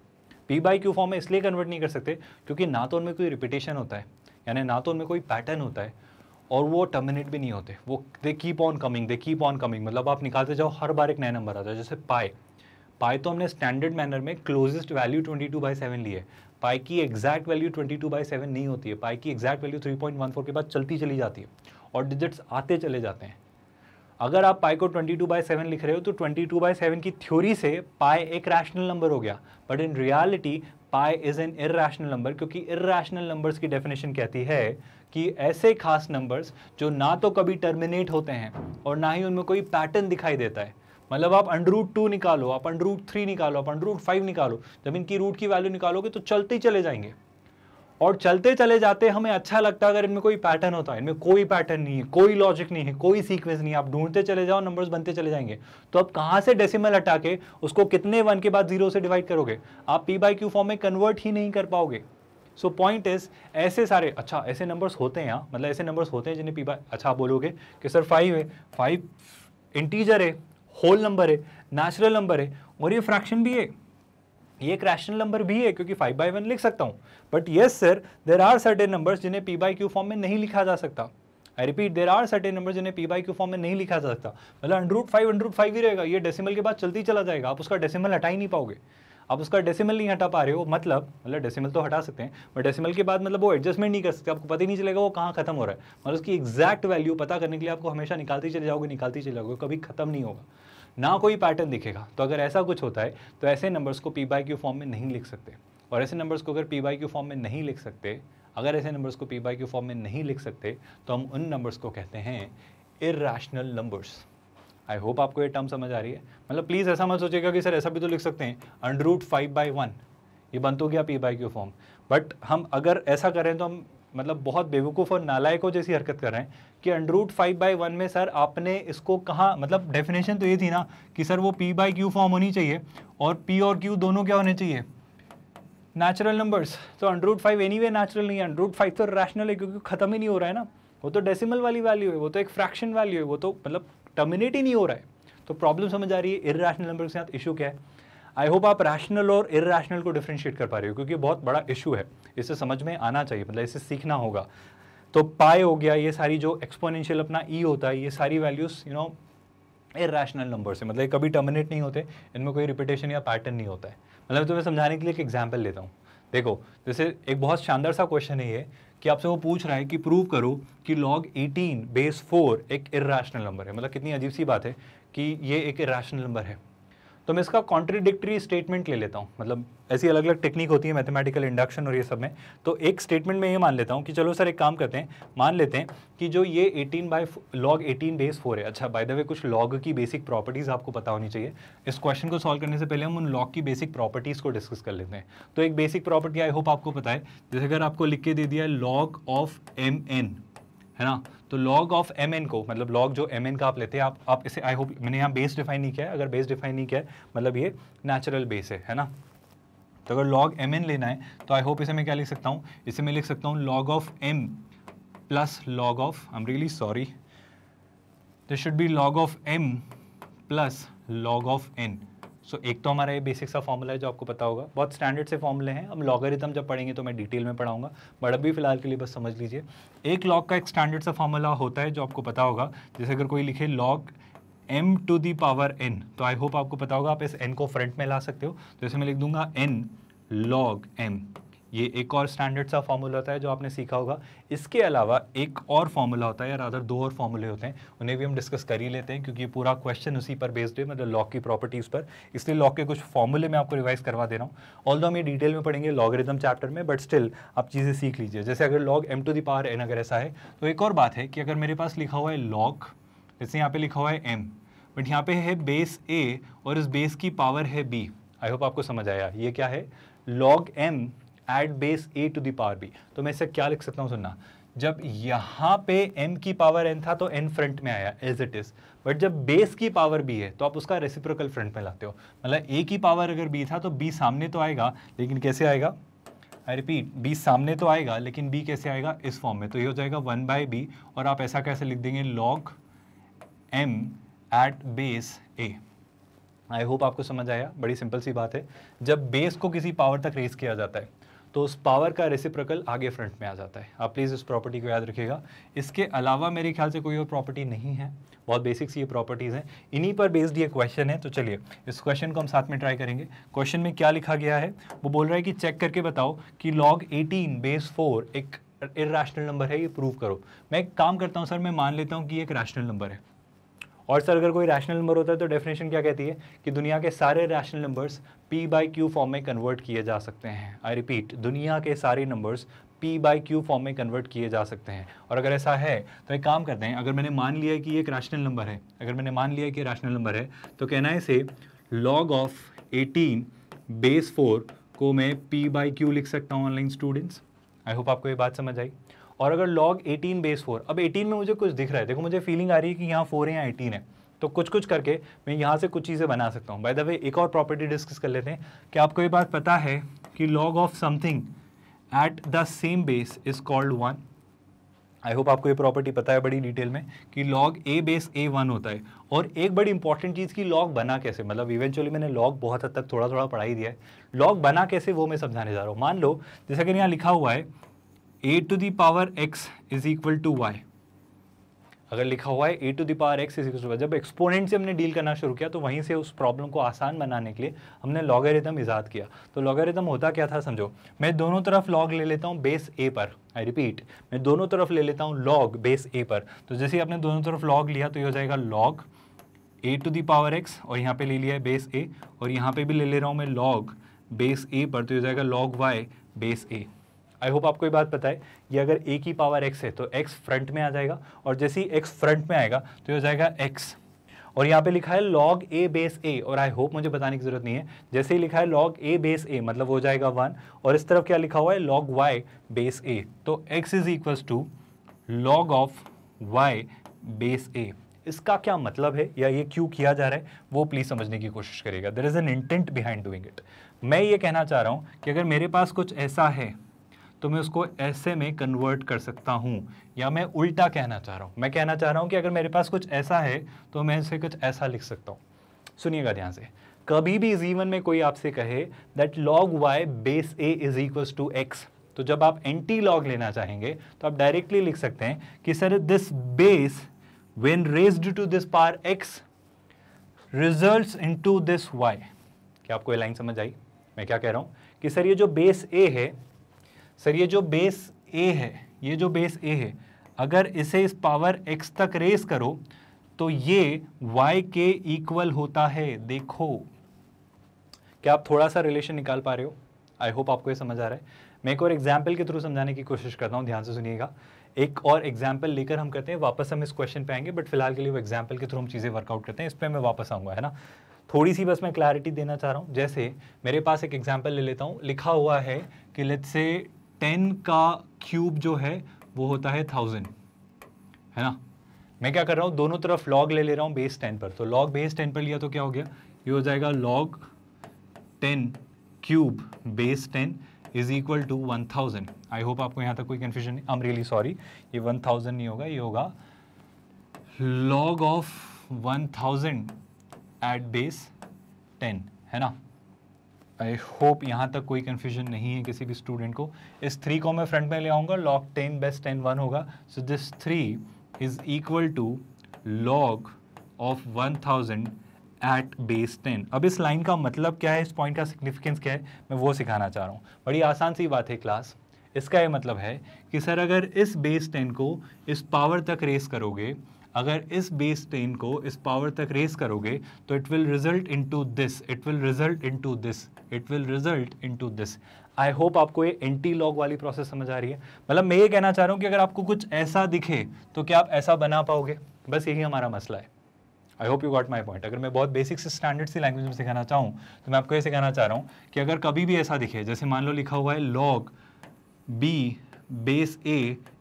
पी बाई क्यू फॉर्म में इसलिए कन्वर्ट नहीं कर सकते क्योंकि ना तो उनमें कोई रिपीटेशन होता है यानी ना तो उनमें कोई पैटर्न होता है और वो टर्मिनेट भी नहीं होते वो they keep on coming they keep on coming मतलब आप निकालते जाओ हर बार एक नया नंबर आता है जैसे पाए पाए तो हमने स्टैंडर्ड मैनर में closest value twenty two by seven ली है पाई की exact value twenty two by seven नहीं होती है पाई की exact value three point one four के बाद चलती चली जाती है और डिजिट्स आते चले जाते हैं अगर आप पाई को 22 टू बाई सेवन लिख रहे हो तो 22 टू बाई सेवन की थ्योरी से पाई एक रैशनल नंबर हो गया but in reality pi is an irrational number क्योंकि इरेशनल नंबर्स की डेफिनेशन कहती है कि ऐसे खास नंबर्स जो ना तो कभी टर्मिनेट होते हैं और ना ही उनमें कोई पैटर्न दिखाई देता है मतलब आप अंडरूट टू निकालो आप अंडरूट थ्री निकालो आप अंडरूट फाइव निकालो जब इनकी रूट की वैल्यू निकालोगे तो चलते ही चले जाएंगे और चलते चले जाते हमें अच्छा लगता है अगर इनमें कोई पैटर्न होता है इनमें कोई पैटर्न नहीं है कोई लॉजिक नहीं है कोई सीक्वेंस नहीं है आप ढूंढते चले जाओ नंबर्स बनते चले जाएंगे तो आप कहाँ से डेसिमल हटा के उसको कितने वन के बाद जीरो से डिवाइड करोगे आप पी बाई क्यू फॉर्म में कन्वर्ट ही नहीं कर पाओगे सो पॉइंट इज ऐसे सारे अच्छा ऐसे नंबर्स होते हैं यहाँ मतलब ऐसे नंबर्स होते हैं जिन्हें पी बाई अच्छा आप बोलोगे कि सर फाइव है फाइव इंटीजर है होल नंबर है नेचुरल नंबर है और ये फ्रैक्शन भी है ये एक रैशनल नंबर भी है क्योंकि फाइव बाई वन लिख सकता हूँ but yes sir there are certain numbers जिन्हें पी बाई क्यू फॉर्म में नहीं लिखा जा सकता I repeat there are certain number जिन्हें पी बाई क्यू फॉर्म में नहीं लिखा जा सकता मतलब अंडरूट फाइव अंडरूट फाइव ही रहेगा ये डेसिमल के बाद चलती चला जाएगा आप उसका डेसिमल हटा ही नहीं पाओगे आप उसका डेसिमल नहीं हटा पा रहे हो मतलब मतलब डेसिमल तो हटा सकते हैं बट डेसिमल के बाद मतलब वो एडजस्टमेंट नहीं कर सकते आपको पता ही नहीं चलेगा वो कहाँ खत्म हो रहा है मतलब उसकी एग्जैक्ट वैल्यू पता करने के लिए आपको हमेशा निकालती चले जाओगे निकालती चले जाओगे कभी खत्म नहीं होगा ना कोई पैटर्न दिखेगा तो अगर ऐसा कुछ होता है तो ऐसे नंबर्स को पी बाई क्यू फॉर्म में नहीं लिख सकते और ऐसे नंबर्स को अगर पी बाई क्यू फॉर्म में नहीं लिख सकते अगर ऐसे नंबर्स को पी बाई क्यू फॉर्म में नहीं लिख सकते तो हम उन नंबर्स को कहते हैं इरेशनल नंबर्स आई होप आपको ये टर्म समझ आ रही है मतलब प्लीज़ ऐसा मत सोचेगा कि सर ऐसा भी तो लिख सकते हैं under root five by one ये बन तो गया P by Q form but हम अगर ऐसा करें तो हम मतलब बहुत बेवकूफ़ और हो जैसी हरकत कर रहे हैं कि अंडरूट फाइव बाई वन में सर आपने इसको कहाँ मतलब डेफिनेशन तो ये थी ना कि सर वो पी बाई क्यू फॉर्म होनी चाहिए और पी और क्यू दोनों क्या होने चाहिए नेचुरल नंबर्स तो under root five anyway natural नहीं है अंडरूट फाइव तो रैशनल है क्योंकि ख़त्म ही नहीं हो रहा है ना वो तो डेसिमल वाली वैल्यू है वो तो एक फ्रैक्शन वैल्यू है वो तो मतलब टर्मिनेट ही नहीं हो रहा है तो प्रॉब्लम समझ आ रही है इरेशनल नंबर के साथ इशू क्या है आई होप आप रैशनल और इरेशनल को डिफ्रेंशिएट कर पा रहे हो क्योंकि बहुत बड़ा इशू है इसे समझ में आना चाहिए मतलब इसे सीखना होगा तो पाए हो गया ये सारी जो एक्सपोनेंशियल अपना ई e होता है ये सारी values you know irrational number से मतलब कभी टर्मिनेट नहीं होते इनमें कोई रिपीटेशन या पैटर्न नहीं होता है मतलब तुम्हें समझाने के लिए एक एग्जाम्पल लेता हूँ देखो जैसे एक बहुत शानदार सा क्वेश्चन है ये कि आपसे वो पूछ रहा है कि प्रूव करो कि लॉग 18 बेस 4 एक इरेशनल नंबर है मतलब कितनी अजीब सी बात है कि ये एक इरेशनल नंबर है तो मैं इसका कॉन्ट्रीडिक्टरी स्टेटमेंट ले लेता हूँ मतलब ऐसी अलग अलग टेक्निक होती है मैथमेटिकल इंडक्शन और ये सब में तो एक स्टेटमेंट में ये मान लेता हूँ कि चलो सर एक काम करते हैं मान लेते हैं कि जो ये 18 बाय लॉग 18 बेस फोर है अच्छा बाय द वे कुछ लॉग की बेसिक प्रॉपर्टीज़ आपको पता होनी चाहिए इस क्वेश्चन को सॉल्व करने से पहले हम उन लॉग की बेसिक प्रॉपर्टीज़ को डिस्कस कर लेते हैं तो एक बेसिक प्रॉपर्टी आई होप आपको पता है जैसे अगर आपको लिख के दे दिया लॉग ऑफ एम एन है ना तो लॉग ऑफ एम को मतलब लॉग जो एम का आप लेते हैं आप आप इसे आई होप मैंने यहाँ बेस डिफाइन नहीं किया है अगर बेस डिफाइन नहीं किया है मतलब ये नेचुरल बेस है है ना तो अगर लॉग एम लेना है तो आई होप इसे मैं क्या लिख सकता हूँ इसे मैं लिख सकता हूँ log of M plus log of I am really sorry this should be log of M plus log of N so so, एक तो हमारा ये बेसिक सा फॉर्मूला है जो आपको पता होगा बहुत स्टैंडर्ड से फॉर्मूले हैं हम लॉगरिथम जब पढ़ेंगे तो मैं डिटेल में पढ़ाऊंगा बट अभी फिलहाल के लिए बस समझ लीजिए एक लॉग का एक स्टैंडर्ड सा फॉर्मूला होता है जो आपको पता होगा जैसे अगर कोई लिखे log M to the power N तो आई होप आपको पता होगा आप इस एन को फ्रंट में ला सकते हो तो जैसे मैं लिख दूंगा एन लॉग एम ये एक और स्टैंडर्ड सा फॉर्मूला होता है जो आपने सीखा होगा इसके अलावा एक और फॉर्मूला होता है या अदर दो और फॉर्मूले होते हैं उन्हें भी हम डिस्कस कर ही लेते हैं क्योंकि पूरा क्वेश्चन उसी पर बेस्ड है मतलब लॉक की प्रॉपर्टीज़ पर इसलिए लॉक के कुछ फॉर्मूले मैं आपको रिवाइज करवा दे रहा हूँ ऑल हम ये डिटेल में पढ़ेंगे लॉगरिदम चैप्टर में बट स्टिल आप चीज़ें सीख लीजिए जैसे अगर log M to the power N अगर ऐसा है तो एक और बात है कि अगर मेरे पास लिखा हुआ है लॉक जैसे यहाँ पर लिखा हुआ है एम बट यहाँ पे है बेस ए और इस बेस की पावर है बी आई होप आपको समझ आया ये क्या है log M at base A to the power B तो मैं इसे क्या लिख सकता हूँ सुनना जब यहाँ पे m की पावर n था तो n फ्रंट में आया एज इट इज़ बट जब बेस की पावर b है तो आप उसका रेसिप्रोकल फ्रंट में लाते हो मतलब a की पावर अगर b था तो b सामने तो आएगा लेकिन कैसे आएगा आई रिपीट b सामने तो आएगा लेकिन b कैसे आएगा इस फॉर्म में तो ये हो जाएगा वन बाई बी और आप ऐसा कैसे लिख देंगे log m at base a I hope आपको समझ आया बड़ी सिंपल सी बात है जब बेस को किसी पावर तक रेस किया जाता है तो उस पावर का रेसिप्रोकल आगे फ्रंट में आ जाता है आप प्लीज़ उस प्रॉपर्टी को याद रखिएगा इसके अलावा मेरे ख्याल से कोई और प्रॉपर्टी नहीं है बहुत बेसिक सी ये प्रॉपर्टीज़ हैं इन्हीं पर बेस्ड ये क्वेश्चन है तो चलिए इस क्वेश्चन को हम साथ में ट्राई करेंगे क्वेश्चन में क्या लिखा गया है वो बोल रहा है कि चेक करके बताओ कि लॉग एटीन बेस फोर एक इरेशनल नंबर है ये प्रूव करो मैं एक काम करता हूँ सर मैं मान लेता हूँ कि एक रैशनल नंबर है और सर अगर कोई रैशनल नंबर होता है तो डेफिनेशन क्या कहती है कि दुनिया के सारे rational numbers P by Q form में कन्वर्ट किए जा सकते हैं आई रिपीट दुनिया के सारे numbers P by Q form में कन्वर्ट किए जा सकते हैं और अगर ऐसा है तो एक काम करते हैं अगर मैंने मान लिया कि ये एक रैशनल नंबर है अगर मैंने मान लिया कि रैशनल नंबर है तो कहना है इसे log of eighteen base four को मैं पी बाई क्यू लिख सकता हूँ ऑनलाइन स्टूडेंट्स आई होप आपको ये बात समझ आई और अगर लॉग 18 बेस फोर अब 18 में मुझे कुछ दिख रहा है देखो मुझे फीलिंग आ रही है कि यहाँ फोर है या एटीन है तो कुछ कुछ करके मैं यहाँ से कुछ चीज़ें बना सकता हूँ बाय द वे एक और प्रॉपर्टी डिस्कस कर लेते हैं कि आपको ये बात पता है कि log of something at the same base is called one I hope आपको ये प्रॉपर्टी पता है बड़ी डिटेल में कि log A base A one होता है और एक बड़ी इंपॉर्टेंट चीज़ की लॉग बना कैसे मतलब इवेंचुअली मैंने लॉग बहुत हद तक थोड़ा थोड़ा पढ़ाई दिया है लॉग बना कैसे वो मैं समझाने जा रहा हूँ मान लो जैसा कि यहाँ लिखा हुआ है A to the power X is equal to Y अगर लिखा हुआ है A to the power X is equal to जब एक्सपोनेंट से हमने डील करना शुरू किया तो वहीं से उस प्रॉब्लम को आसान बनाने के लिए हमने लॉगरिदम ईजाद किया तो लॉगरिदम होता क्या था समझो मैं दोनों तरफ लॉग ले लेता हूँ बेस ए पर आई रिपीट मैं दोनों तरफ ले लेता हूँ लॉग बेस ए पर तो जैसे आपने दोनों तरफ लॉग लिया तो ये हो जाएगा log A to the power X और यहाँ पे ले लिया है बेस ए और यहाँ पे भी ले ले रहा हूँ मैं लॉग बेस ए पर तो ये हो जाएगा log Y base A I hope आपको ये बात पता है ये अगर ए की पावर एक्स है तो एक्स फ्रंट में आ जाएगा और जैसे ही एक्स फ्रंट में आएगा तो ये हो जाएगा एक्स और यहाँ पे लिखा है लॉग ए बेस ए और आई होप मुझे बताने की जरूरत नहीं है जैसे ही लिखा है लॉग ए बेस ए मतलब हो जाएगा वन और इस तरफ क्या लिखा हुआ है लॉग वाई बेस ए तो X is equal to log of Y base A इसका क्या मतलब है या ये क्यों किया जा रहा है वो प्लीज़ समझने की कोशिश करेगा there is an intent behind doing it मैं ये कहना चाह रहा हूँ कि अगर मेरे पास कुछ ऐसा है तो मैं उसको ऐसे में कन्वर्ट कर सकता हूँ या मैं उल्टा कहना चाह रहा हूँ मैं कहना चाह रहा हूँ कि अगर मेरे पास कुछ ऐसा है तो मैं इसे कुछ ऐसा लिख सकता हूँ सुनिएगा ध्यान से कभी भी जीवन में कोई आपसे कहे that log Y base A is equal to X तो जब आप एंटी लॉग लेना चाहेंगे तो आप डायरेक्टली लिख सकते हैं कि sir this base raise to this power X result into this Y क्या आपको ये लाइन समझ आई मैं क्या कह रहा हूँ कि सर ये जो बेस ए है सर ये जो बेस ए है ये जो बेस ए है अगर इसे इस पावर एक्स तक रेस करो तो ये वाई के इक्वल होता है देखो क्या आप थोड़ा सा रिलेशन निकाल पा रहे हो आई होप आपको ये समझ आ रहा है मैं एक और एग्जाम्पल के थ्रू समझाने की कोशिश करता हूँ ध्यान से सुनिएगा एक और एग्जाम्पल लेकर हम करते हैं वापस हम इस क्वेश्चन पे आएंगे बट फिलहाल के लिए वो एग्जाम्पल के थ्रू हम चीज़ें वर्कआउट करते हैं इस पर मैं वापस आऊँगा है ना थोड़ी सी बस मैं क्लैरिटी देना चाह रहा हूँ जैसे मेरे पास एक एग्जाम्पल ले लेता हूँ लिखा हुआ है कि लेट से टेन का क्यूब जो है वो होता है थाउजेंड है ना मैं क्या कर रहा हूँ दोनों तरफ लॉग ले ले रहा हूँ बेस टेन पर तो लॉग बेस टेन पर लिया तो क्या हो गया ये हो जाएगा log ten cube base ten is equal to one thousand I hope आपको यहाँ तक कोई कन्फ्यूजन नहीं आई एम रियली सॉरी ये वन थाउजेंड नहीं होगा ये होगा log of one thousand at base ten है ना आई होप यहाँ तक कोई कन्फ्यूजन नहीं है किसी भी स्टूडेंट को इस थ्री को मैं फ्रंट में ले आऊँगा log ten base ten one होगा so this three is equal to log of one thousand at base ten अब इस लाइन का मतलब क्या है इस पॉइंट का सिग्निफिकेंस क्या है मैं वो सिखाना चाह रहा हूँ बड़ी आसान सी बात है क्लास इसका ये मतलब है कि सर अगर इस बेस टेन को इस पावर तक रेस करोगे अगर इस बेस टेन को इस पावर तक रेस करोगे तो it will result into this it will result into this it will result into this I hope आपको ये एंटी लॉग वाली प्रोसेस समझ आ रही है मतलब मैं ये कहना चाह रहा हूँ कि अगर आपको कुछ ऐसा दिखे तो क्या आप ऐसा बना पाओगे बस यही हमारा मसला है I hope you got my point अगर मैं बहुत बेसिक से स्टैंडर्ड सी लैंग्वेज में सिखाना चाहूँ तो मैं आपको ये सिखाना चाह रहा हूँ कि अगर कभी भी ऐसा दिखे जैसे मान लो लिखा हुआ है log b base A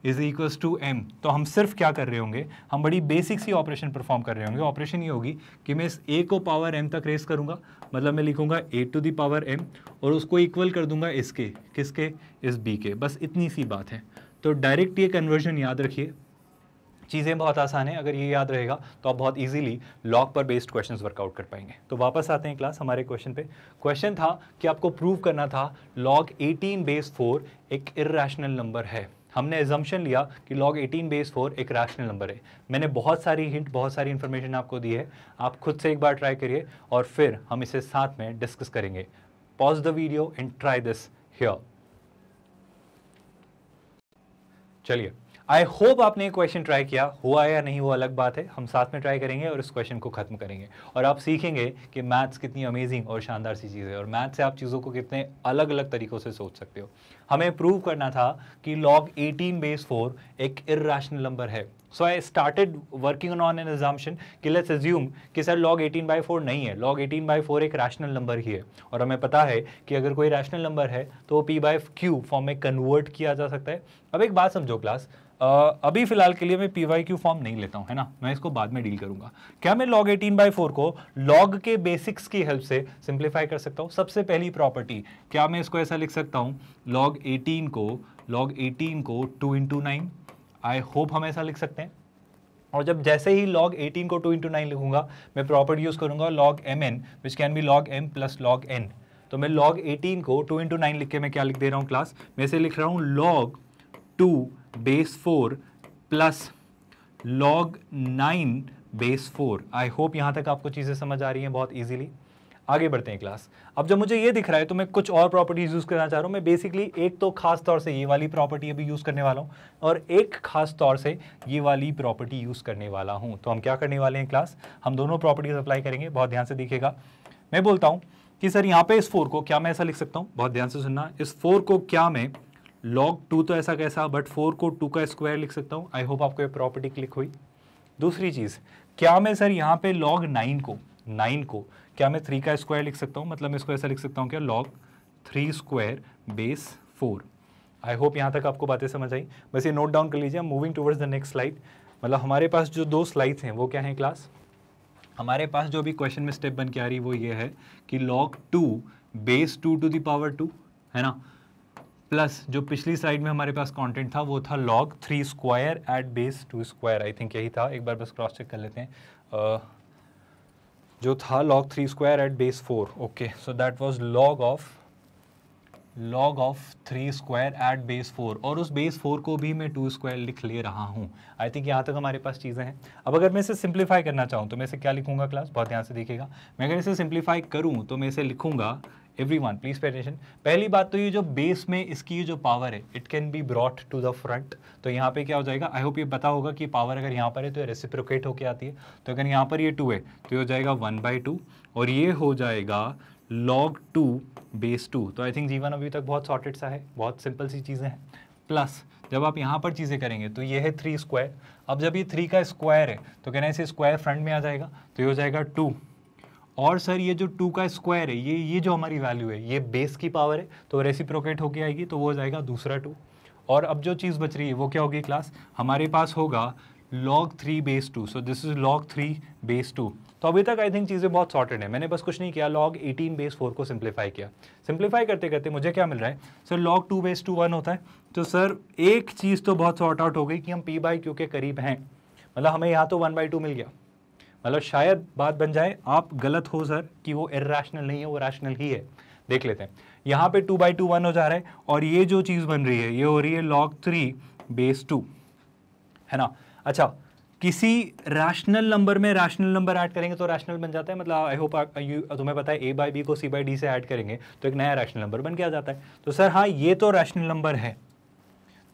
is equals to m तो हम सिर्फ क्या कर रहे होंगे हम बड़ी बेसिक सी ऑपरेशन परफॉर्म कर रहे होंगे ऑपरेशन ये होगी कि मैं इस ए को पावर एम तक रेस करूंगा मतलब मैं लिखूंगा a to the power m और उसको इक्वल कर दूंगा इसके किसके इस बी के बस इतनी सी बात है तो डायरेक्ट ये कन्वर्जन याद रखिए चीज़ें बहुत आसान है अगर ये याद रहेगा तो आप बहुत ईजिली लॉग पर बेस्ड क्वेश्चन वर्कआउट कर पाएंगे तो वापस आते हैं क्लास हमारे क्वेश्चन पे क्वेश्चन था कि आपको प्रूव करना था लॉग 18 बेस फोर एक इरेशनल नंबर है हमने एजम्पन लिया कि लॉग 18 बेस फोर एक रैशनल नंबर है मैंने बहुत सारी हिंट बहुत सारी इन्फॉर्मेशन आपको दी है आप खुद से एक बार ट्राई करिए और फिर हम इसे साथ में डिस्कस करेंगे pause the video and try this here चलिए आई होप आपने ये क्वेश्चन ट्राई किया हुआ या नहीं हुआ अलग बात है हम साथ में ट्राई करेंगे और इस क्वेश्चन को खत्म करेंगे और आप सीखेंगे कि मैथ्स कितनी अमेजिंग और शानदार सी चीज़ है और मैथ्स से आप चीज़ों को कितने अलग अलग तरीक़ों से सोच सकते हो हमें प्रूव करना था कि log 18 बेस 4 एक irrational नंबर है so I started working on an example कि लेट्स एज्यूम कि सर लॉग 18 बाई फोर नहीं है लॉग 18 बाई फोर एक रैशनल नंबर ही है और हमें पता है कि अगर कोई रैशनल नंबर है तो वो पी बाई क्यू फॉर्म में कन्वर्ट किया जा सकता है अब एक बात समझो क्लास Uh, अभी फिलहाल के लिए मैं पी वाई क्यू फॉर्म नहीं लेता हूँ है ना मैं इसको बाद में डील करूंगा क्या मैं लॉग 18 बाई फोर को लॉग के बेसिक्स की हेल्प से सिंप्लीफाई कर सकता हूँ सबसे पहली प्रॉपर्टी क्या मैं इसको ऐसा लिख सकता हूँ लॉग एटीन को लॉग एटीन को two into nine I hope हम ऐसा लिख सकते हैं और जब जैसे ही लॉग एटीन को टू इंटू नाइन लिखूंगा मैं प्रॉपर यूज़ करूंगा log m n which can be log m plus log n तो मैं लॉग एटीन को टू इंटू नाइन लिख के मैं क्या लिख दे रहा हूँ क्लास मैं इसे लिख रहा हूँ log two base four plus log nine base four I hope यहाँ तक आपको चीज़ें समझ आ रही हैं बहुत ईजिली आगे बढ़ते हैं क्लास अब जब मुझे ये दिख रहा है तो मैं कुछ और प्रॉपर्टीज़ यूज़ करना चाह रहा हूँ मैं बेसिकली एक तो खास तौर से ये वाली प्रॉपर्टी अभी यूज़ करने वाला हूँ और एक खास तौर से ये वाली प्रॉपर्टी यूज़ करने वाला हूँ तो हम क्या करने वाले हैं क्लास हम दोनों प्रॉपर्टीज़ अप्लाई करेंगे बहुत ध्यान से दिखेगा मैं बोलता हूँ कि सर यहाँ पे इस फोर को क्या मैं ऐसा लिख सकता हूँ बहुत ध्यान से सुनना इस फोर को क्या मैं लॉग टू तो ऐसा कैसा बट फोर को टू का स्क्वायर लिख सकता हूँ आई होप आपको ये प्रॉपर्टी क्लिक हुई दूसरी चीज़ क्या मैं सर यहाँ पे लॉग नाइन को नाइन को क्या मैं थ्री का स्क्वायर लिख सकता हूँ मतलब मैं इसको ऐसा लिख सकता हूँ क्या log three square base four I hope यहाँ तक आपको बातें समझ आई बस ये नोट डाउन कर लीजिए moving towards the next slide मतलब हमारे पास जो दो स्लाइड्स हैं वो क्या हैं क्लास हमारे पास जो अभी क्वेश्चन में स्टेप बन के आ रही वो ये है कि log two base two to the power two है ना प्लस जो पिछली स्लाइड में हमारे पास कंटेंट था वो था log three square at base two square I think यही था एक बार बस क्रॉस चेक कर लेते हैं uh, जो था log three square at base four okay so that was log of log of three square at base four और उस बेस फोर को भी मैं टू स्क्वायर लिख ले रहा हूँ आई थिंक यहाँ तक हमारे पास चीज़ें हैं अब अगर मैं इसे सिंप्लीफाई करना चाहूँ तो मैं इसे क्या लिखूंगा क्लास बहुत ध्यान से देखेगा मैं अगर इसे सिंप्लीफाई करूँ तो मैं इसे लिखूंगा एवरी वन प्लीज पे पहली बात तो ये जो बेस में इसकी जो पावर है it can be brought to the front तो यहाँ पे क्या हो जाएगा आई होप ये पता होगा कि पावर अगर यहाँ पर है तो ये रेसिप्रोकेट होकर आती है तो अगर यहाँ पर ये टू है तो ये हो जाएगा वन बाई टू और ये हो जाएगा लॉग टू बेस टू तो आई थिंक जीवन अभी तक बहुत सॉर्टेड सा है बहुत सिंपल सी चीज़ें हैं प्लस जब आप यहाँ पर चीज़ें करेंगे तो ये है थ्री स्क्वायर अब जब ये थ्री का स्क्वायर है तो कहना इसे स्क्वायर फ्रंट में आ जाएगा तो ये हो जाएगा टू और सर ये जो टू का स्क्वायर है ये ये जो हमारी वैल्यू है ये बेस की पावर है तो रेसिप्रोकेट होके आएगी तो वो हो जाएगा दूसरा टू और अब जो चीज़ बच रही है वो क्या होगी क्लास हमारे पास होगा log three base two so this is log three base two तो अभी तक आई थिंक चीज़ें बहुत सॉर्टेड है मैंने बस कुछ नहीं किया लॉग 18 बेस फोर को सिंप्लीफाई किया सिंप्लीफाई करते करते मुझे क्या मिल रहा है sir log two base two one होता है तो सर एक चीज़ तो बहुत सॉर्ट आउट हो गई कि हम पी बाई क्यू के करीब हैं मतलब हमें यहाँ तो वन बाई टू मिल गया मतलब शायद बात बन जाए आप गलत हो सर कि वो इेशनल नहीं है वो रैशनल ही है देख लेते हैं यहाँ पे टू बाई टू वन हो जा रहा है और ये जो चीज़ बन रही है ये हो रही है लॉग थ्री बेस टू है ना अच्छा किसी रैशनल नंबर में रैशनल नंबर ऐड करेंगे तो रैशनल बन जाता है मतलब आई होप यू तुम्हें पता है ए बाई बी को सी बाई डी से ऐड करेंगे तो एक नया रैशनल नंबर बन के आ जाता है तो सर हाँ ये तो रैशनल नंबर है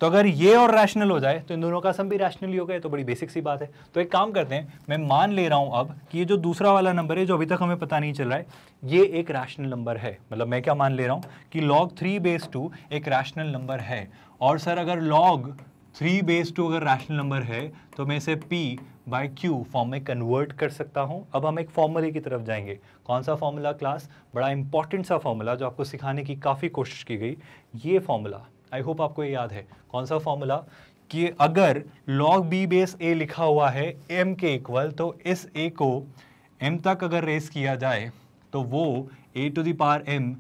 तो अगर ये और रैशनल हो जाए तो इन दोनों का सम भी रैशनल ही हो गया तो बड़ी बेसिक सी बात है तो एक काम करते हैं मैं मान ले रहा हूँ अब कि ये जो दूसरा वाला नंबर है जो अभी तक हमें पता नहीं चल रहा है ये एक रैशनल नंबर है मतलब मैं क्या मान ले रहा हूँ कि लॉग थ्री बेस टू एक रैशनल नंबर है और सर अगर लॉग थ्री बेस टू अगर रैशनल नंबर है तो मैं इसे पी बाई क्यू फॉर्म में कन्वर्ट कर सकता हूँ अब हम एक फॉर्मूले की तरफ जाएंगे कौन सा फॉर्मूला क्लास बड़ा इंपॉर्टेंट सा फॉर्मूला जो आपको सिखाने की काफ़ी कोशिश की गई ये फॉर्मूला आई होप आपको ये याद है कौन सा फॉर्मूला कि अगर लॉग बी बेस ए लिखा हुआ है एम के इक्वल तो इस ए को एम तक अगर रेस किया जाए तो वो a to power m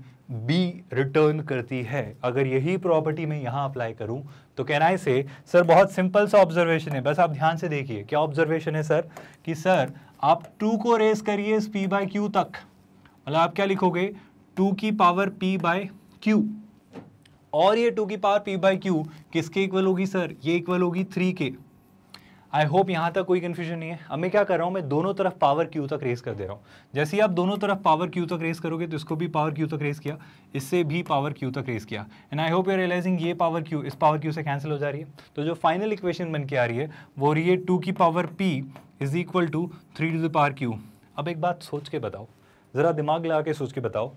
b return करती है अगर यही प्रॉपर्टी मैं यहाँ अप्लाई करूँ तो कैन आई से सर बहुत सिंपल सा ऑब्जर्वेशन है बस आप ध्यान से देखिए क्या ऑब्जर्वेशन है सर कि सर आप टू को रेस करिए इस पी बाय क्यू तक मतलब आप क्या लिखोगे टू की पावर पी बाय क्यू और ये टू की पावर पी बाई क्यू किसके इक्वल होगी सर ये इक्वल होगी थ्री के आई होप यहाँ तक कोई कन्फ्यूजन नहीं है अब मैं क्या कर रहा हूँ मैं दोनों तरफ पावर क्यू तक रेस कर दे रहा हूँ जैसे ही आप दोनों तरफ पावर क्यू तक रेस करोगे तो इसको भी पावर क्यू तक रेस किया इससे भी पावर क्यू तक रेस किया and I hope you realizing ये पावर क्यू इस पावर क्यू से कैंसिल हो जा रही है तो जो फाइनल इक्वेशन बन के आ रही है वो रही है टू की power p is equal to three to the power q अब एक बात सोच के बताओ ज़रा दिमाग लगा के सोच के बताओ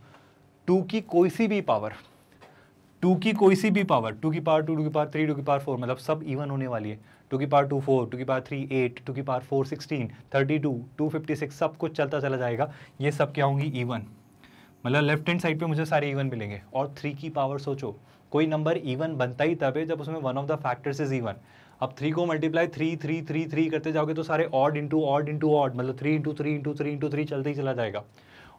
टू की कोई सी भी पावर टू की कोई सी भी पावर टू की पावर टू टू की पावर थ्री टू की पावर फोर मतलब सब इवन होने वाली है टू की पावर टू फोर टू की पावर थ्री एट टू की power four sixteen thirty two two fifty six सब कुछ चलता चला जाएगा ये सब क्या होंगी इवन मतलब लेफ्ट हैंड साइड पे मुझे सारे इवन मिलेंगे और थ्री की पावर सोचो कोई नंबर इवन बनता ही तब है जब उसमें one of the factors is even अब थ्री को multiply three three three three करते जाओगे तो सारे odd into odd into odd मतलब three into three into three into three चलते ही चला जाएगा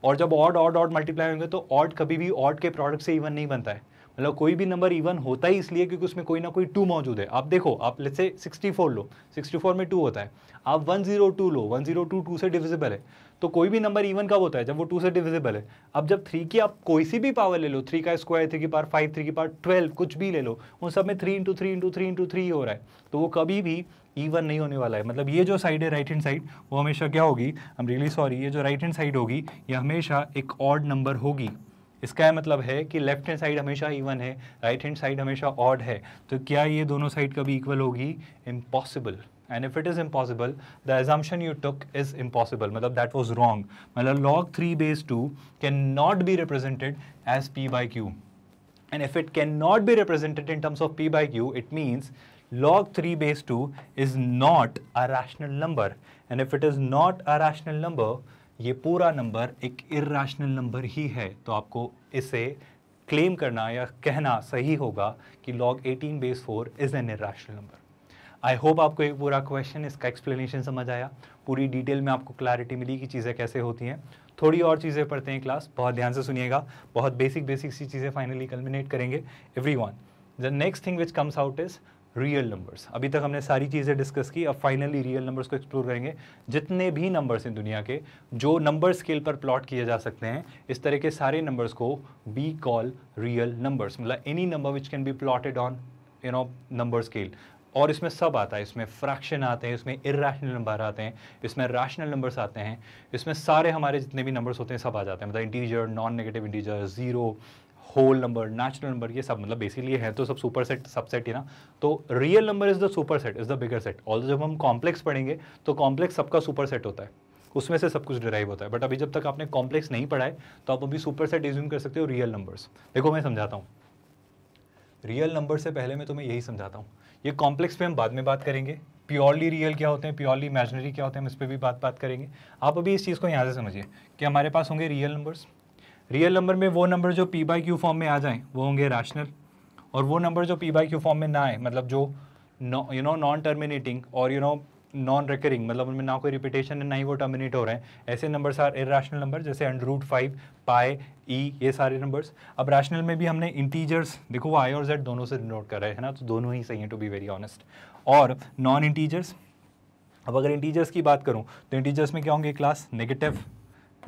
और जब ऑड ऑड ऑड मल्टीप्लाई होंगे तो ऑड कभी भी ऑड के प्रोडक्ट से इवन नहीं बनता है मतलब कोई भी नंबर इवन होता ही इसलिए क्योंकि उसमें कोई ना कोई टू मौजूद है आप देखो आप लेट से 64 लो 64 में टू होता है आप 102 लो 102 टू से डिविजिबल है तो कोई भी नंबर इवन कब होता है जब वो टू से डिविजिबल है अब जब थ्री की आप कोई सी भी पावर ले लो थ्री का स्क्वायर थ्री की पार फाइव थ्री की पार ट्वेल्व कुछ भी ले लो उन सब में three into three into three into three हो रहा है तो वो कभी भी ईवन नहीं होने वाला है मतलब ये जो साइड है राइट हैंड साइड वो हमेशा क्या होगी आई एम रियली सॉरी ये जो राइट हैंड साइड होगी ये हमेशा एक ऑड नंबर होगी इसका मतलब है कि लेफ्ट हैंड साइड हमेशा इवन है राइट हैंड साइड हमेशा ऑड है तो क्या ये दोनों साइड कभी इक्वल होगी impossible and if it is impossible the assumption you took is impossible मतलब दैट वॉज रॉन्ग मतलब log three base two can not be represented as p by q and if it can not be represented in terms of p by q it means log three base two is not a rational number and if it is not a rational number ये पूरा number एक इर्राशनल number ही है तो आपको इसे claim करना या कहना सही होगा कि log 18 base four is an irrational number I hope आपको एक पूरा क्वेश्चन इसका एक्सप्लेनेशन समझ आया पूरी डिटेल में आपको क्लैरिटी मिली कि चीज़ें कैसे होती हैं थोड़ी और चीज़ें पढ़ते हैं क्लास बहुत ध्यान से सुनिएगा बहुत बेसिक बेसिक सी चीज़ें फाइनली कल्मिनेट करेंगे every one the next thing which comes out is real numbers अभी तक हमने सारी चीज़ें डिस्कस की अब फाइनली रियल नंबर्स को एक्सप्लोर करेंगे जितने भी नंबर्स हैं दुनिया के जो नंबर स्केल पर प्लॉट किए जा सकते हैं इस तरह के सारे नंबर्स को बी कॉल रियल नंबर्स मतलब any number which can be plotted on you know number scale और इसमें सब आता है इसमें फ्रैक्शन आते हैं इसमें इरेशनल नंबर आते हैं इसमें रैशनल नंबर्स आते हैं इसमें सारे हमारे जितने भी नंबर्स होते हैं सब आ जाते हैं मतलब integer non negative integer zero whole number natural number ये सब मतलब बेसिकली है तो सब सुपर सेट सबसेट ही ना तो real number is the super set is the bigger set all जब हम कॉम्प्लेक्स पढ़ेंगे तो कॉम्प्लेक्स सबका सुपर सेट होता है उसमें से सब कुछ डिराइव होता है बट अभी जब तक आपने कॉम्प्लेक्स नहीं पढ़ा है तो आप अभी सुपर सेट रिज्यूम कर सकते हो रियल नंबर्स देखो मैं समझाता हूँ रियल नंबर से पहले मैं तुम्हें यही समझाता हूँ ये कॉम्प्लेक्स पे हम बाद में बात करेंगे प्योरली रियल क्या होते हैं प्योरली इमेजनरी क्या होते हैं हम इस पर भी बात बात करेंगे आप अभी इस चीज़ को यहाँ से समझिए कि हमारे पास होंगे रियल नंबर्स रियल नंबर में वो नंबर जो पी बाई क्यू फॉर्म में आ जाए वो होंगे रैशनल और वो नंबर जो पी बाई क्यू फॉर्म में ना आए मतलब जो यू नो नॉन टर्मिनेटिंग और यू नो नॉन रिकरिंग मतलब उनमें ना कोई रिपीटेशन है ना ही वो टर्मिनेट हो रहे हैं ऐसे नंबर्स आर रैशनल नंबर जैसे under root five pi e ये सारे नंबर्स अब रैशनल में भी हमने इंटीजर्स देखो वो आई और जेड दोनों से नोट कर रहे हैं ना तो दोनों ही सही हैं टू बी वेरी ऑनेस्ट और नॉन इंटीजर्स अब अगर इंटीजर्स की बात करूँ तो इंटीजर्स में क्या होंगे क्लास नेगेटिव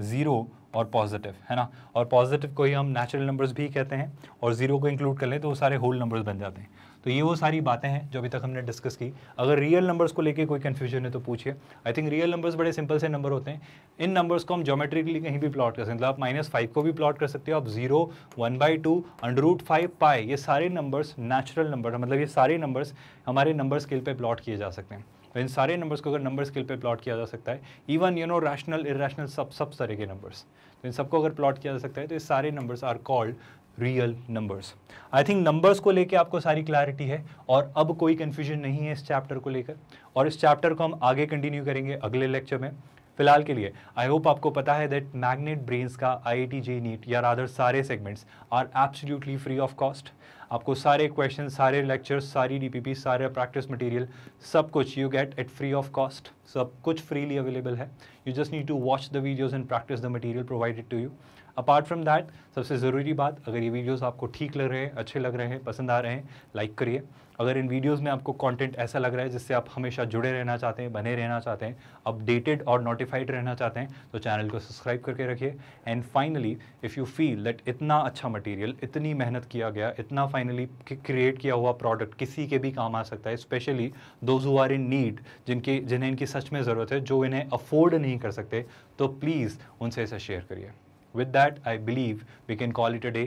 ज़ीरो और पॉजिटिव है ना और पॉजिटिव को ही हम नेचुरल नंबर्स भी कहते हैं और ज़ीरो को इंक्लूड कर लें तो वो सारे होल नंबर्स बन जाते हैं तो ये वो सारी बातें हैं जो अभी तक हमने डिस्कस की अगर रियल नंबर्स को लेके कोई कन्फ्यूजन है तो पूछिए आई थिंक रियल नंबर्स बड़े सिंपल से नंबर होते हैं इन नंबर्स को हम जोमेट्रिकली कहीं भी प्लॉट कर सकते हैं मतलब आप माइनस फाइव को भी प्लॉट कर सकते हो आप zero one by two under root five pi ये सारे नंबर्स नेचुरल नंबर मतलब ये सारे नंबर्स हमारे नंबर स्केल पर प्लॉट किए जा सकते हैं तो इन सारे नंबर्स को अगर नंबर स्केल पे प्लॉट किया जा सकता है even you know rational irrational सब सब तरह के नंबर्स तो इन सबको अगर प्लॉट किया जा सकता है तो ये सारे numbers are called real numbers I think numbers को लेके आपको सारी क्लैरिटी है और अब कोई कन्फ्यूजन नहीं है इस चैप्टर को लेकर और इस चैप्टर को हम आगे कंटिन्यू करेंगे अगले लेक्चर में फिलहाल के लिए आई होप आपको पता है दैट मैग्नेट ब्रेन्स का I I T JEE NEET या अदर सारे segments are absolutely free of cost आपको सारे क्वेश्चन सारे लेक्चर सारी डीपीपी सारे प्रैक्टिस मटेरियल सब कुछ you get it free of cost सब कुछ फ्रीली अवेलेबल है you just need to watch the videos and practice the material provided to you apart from that सबसे ज़रूरी बात अगर ये वीडियोस आपको ठीक लग रहे हैं अच्छे लग रहे हैं पसंद आ रहे हैं लाइक करिए अगर इन वीडियोस में आपको कंटेंट ऐसा लग रहा है जिससे आप हमेशा जुड़े रहना चाहते हैं बने रहना चाहते हैं अपडेटेड और नोटिफाइड रहना चाहते हैं तो चैनल को सब्सक्राइब करके रखिए and finally if you feel that इतना अच्छा मटेरियल इतनी मेहनत किया गया इतना फाइनली क्रिएट किया हुआ प्रोडक्ट किसी के भी काम आ सकता है specially those who are in need जिनकी जिन्हें इनकी सच में ज़रूरत है जो इन्हें अफोर्ड नहीं कर सकते तो प्लीज़ उनसे इसे शेयर करिए with that I believe we can call it a day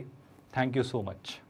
thank you so much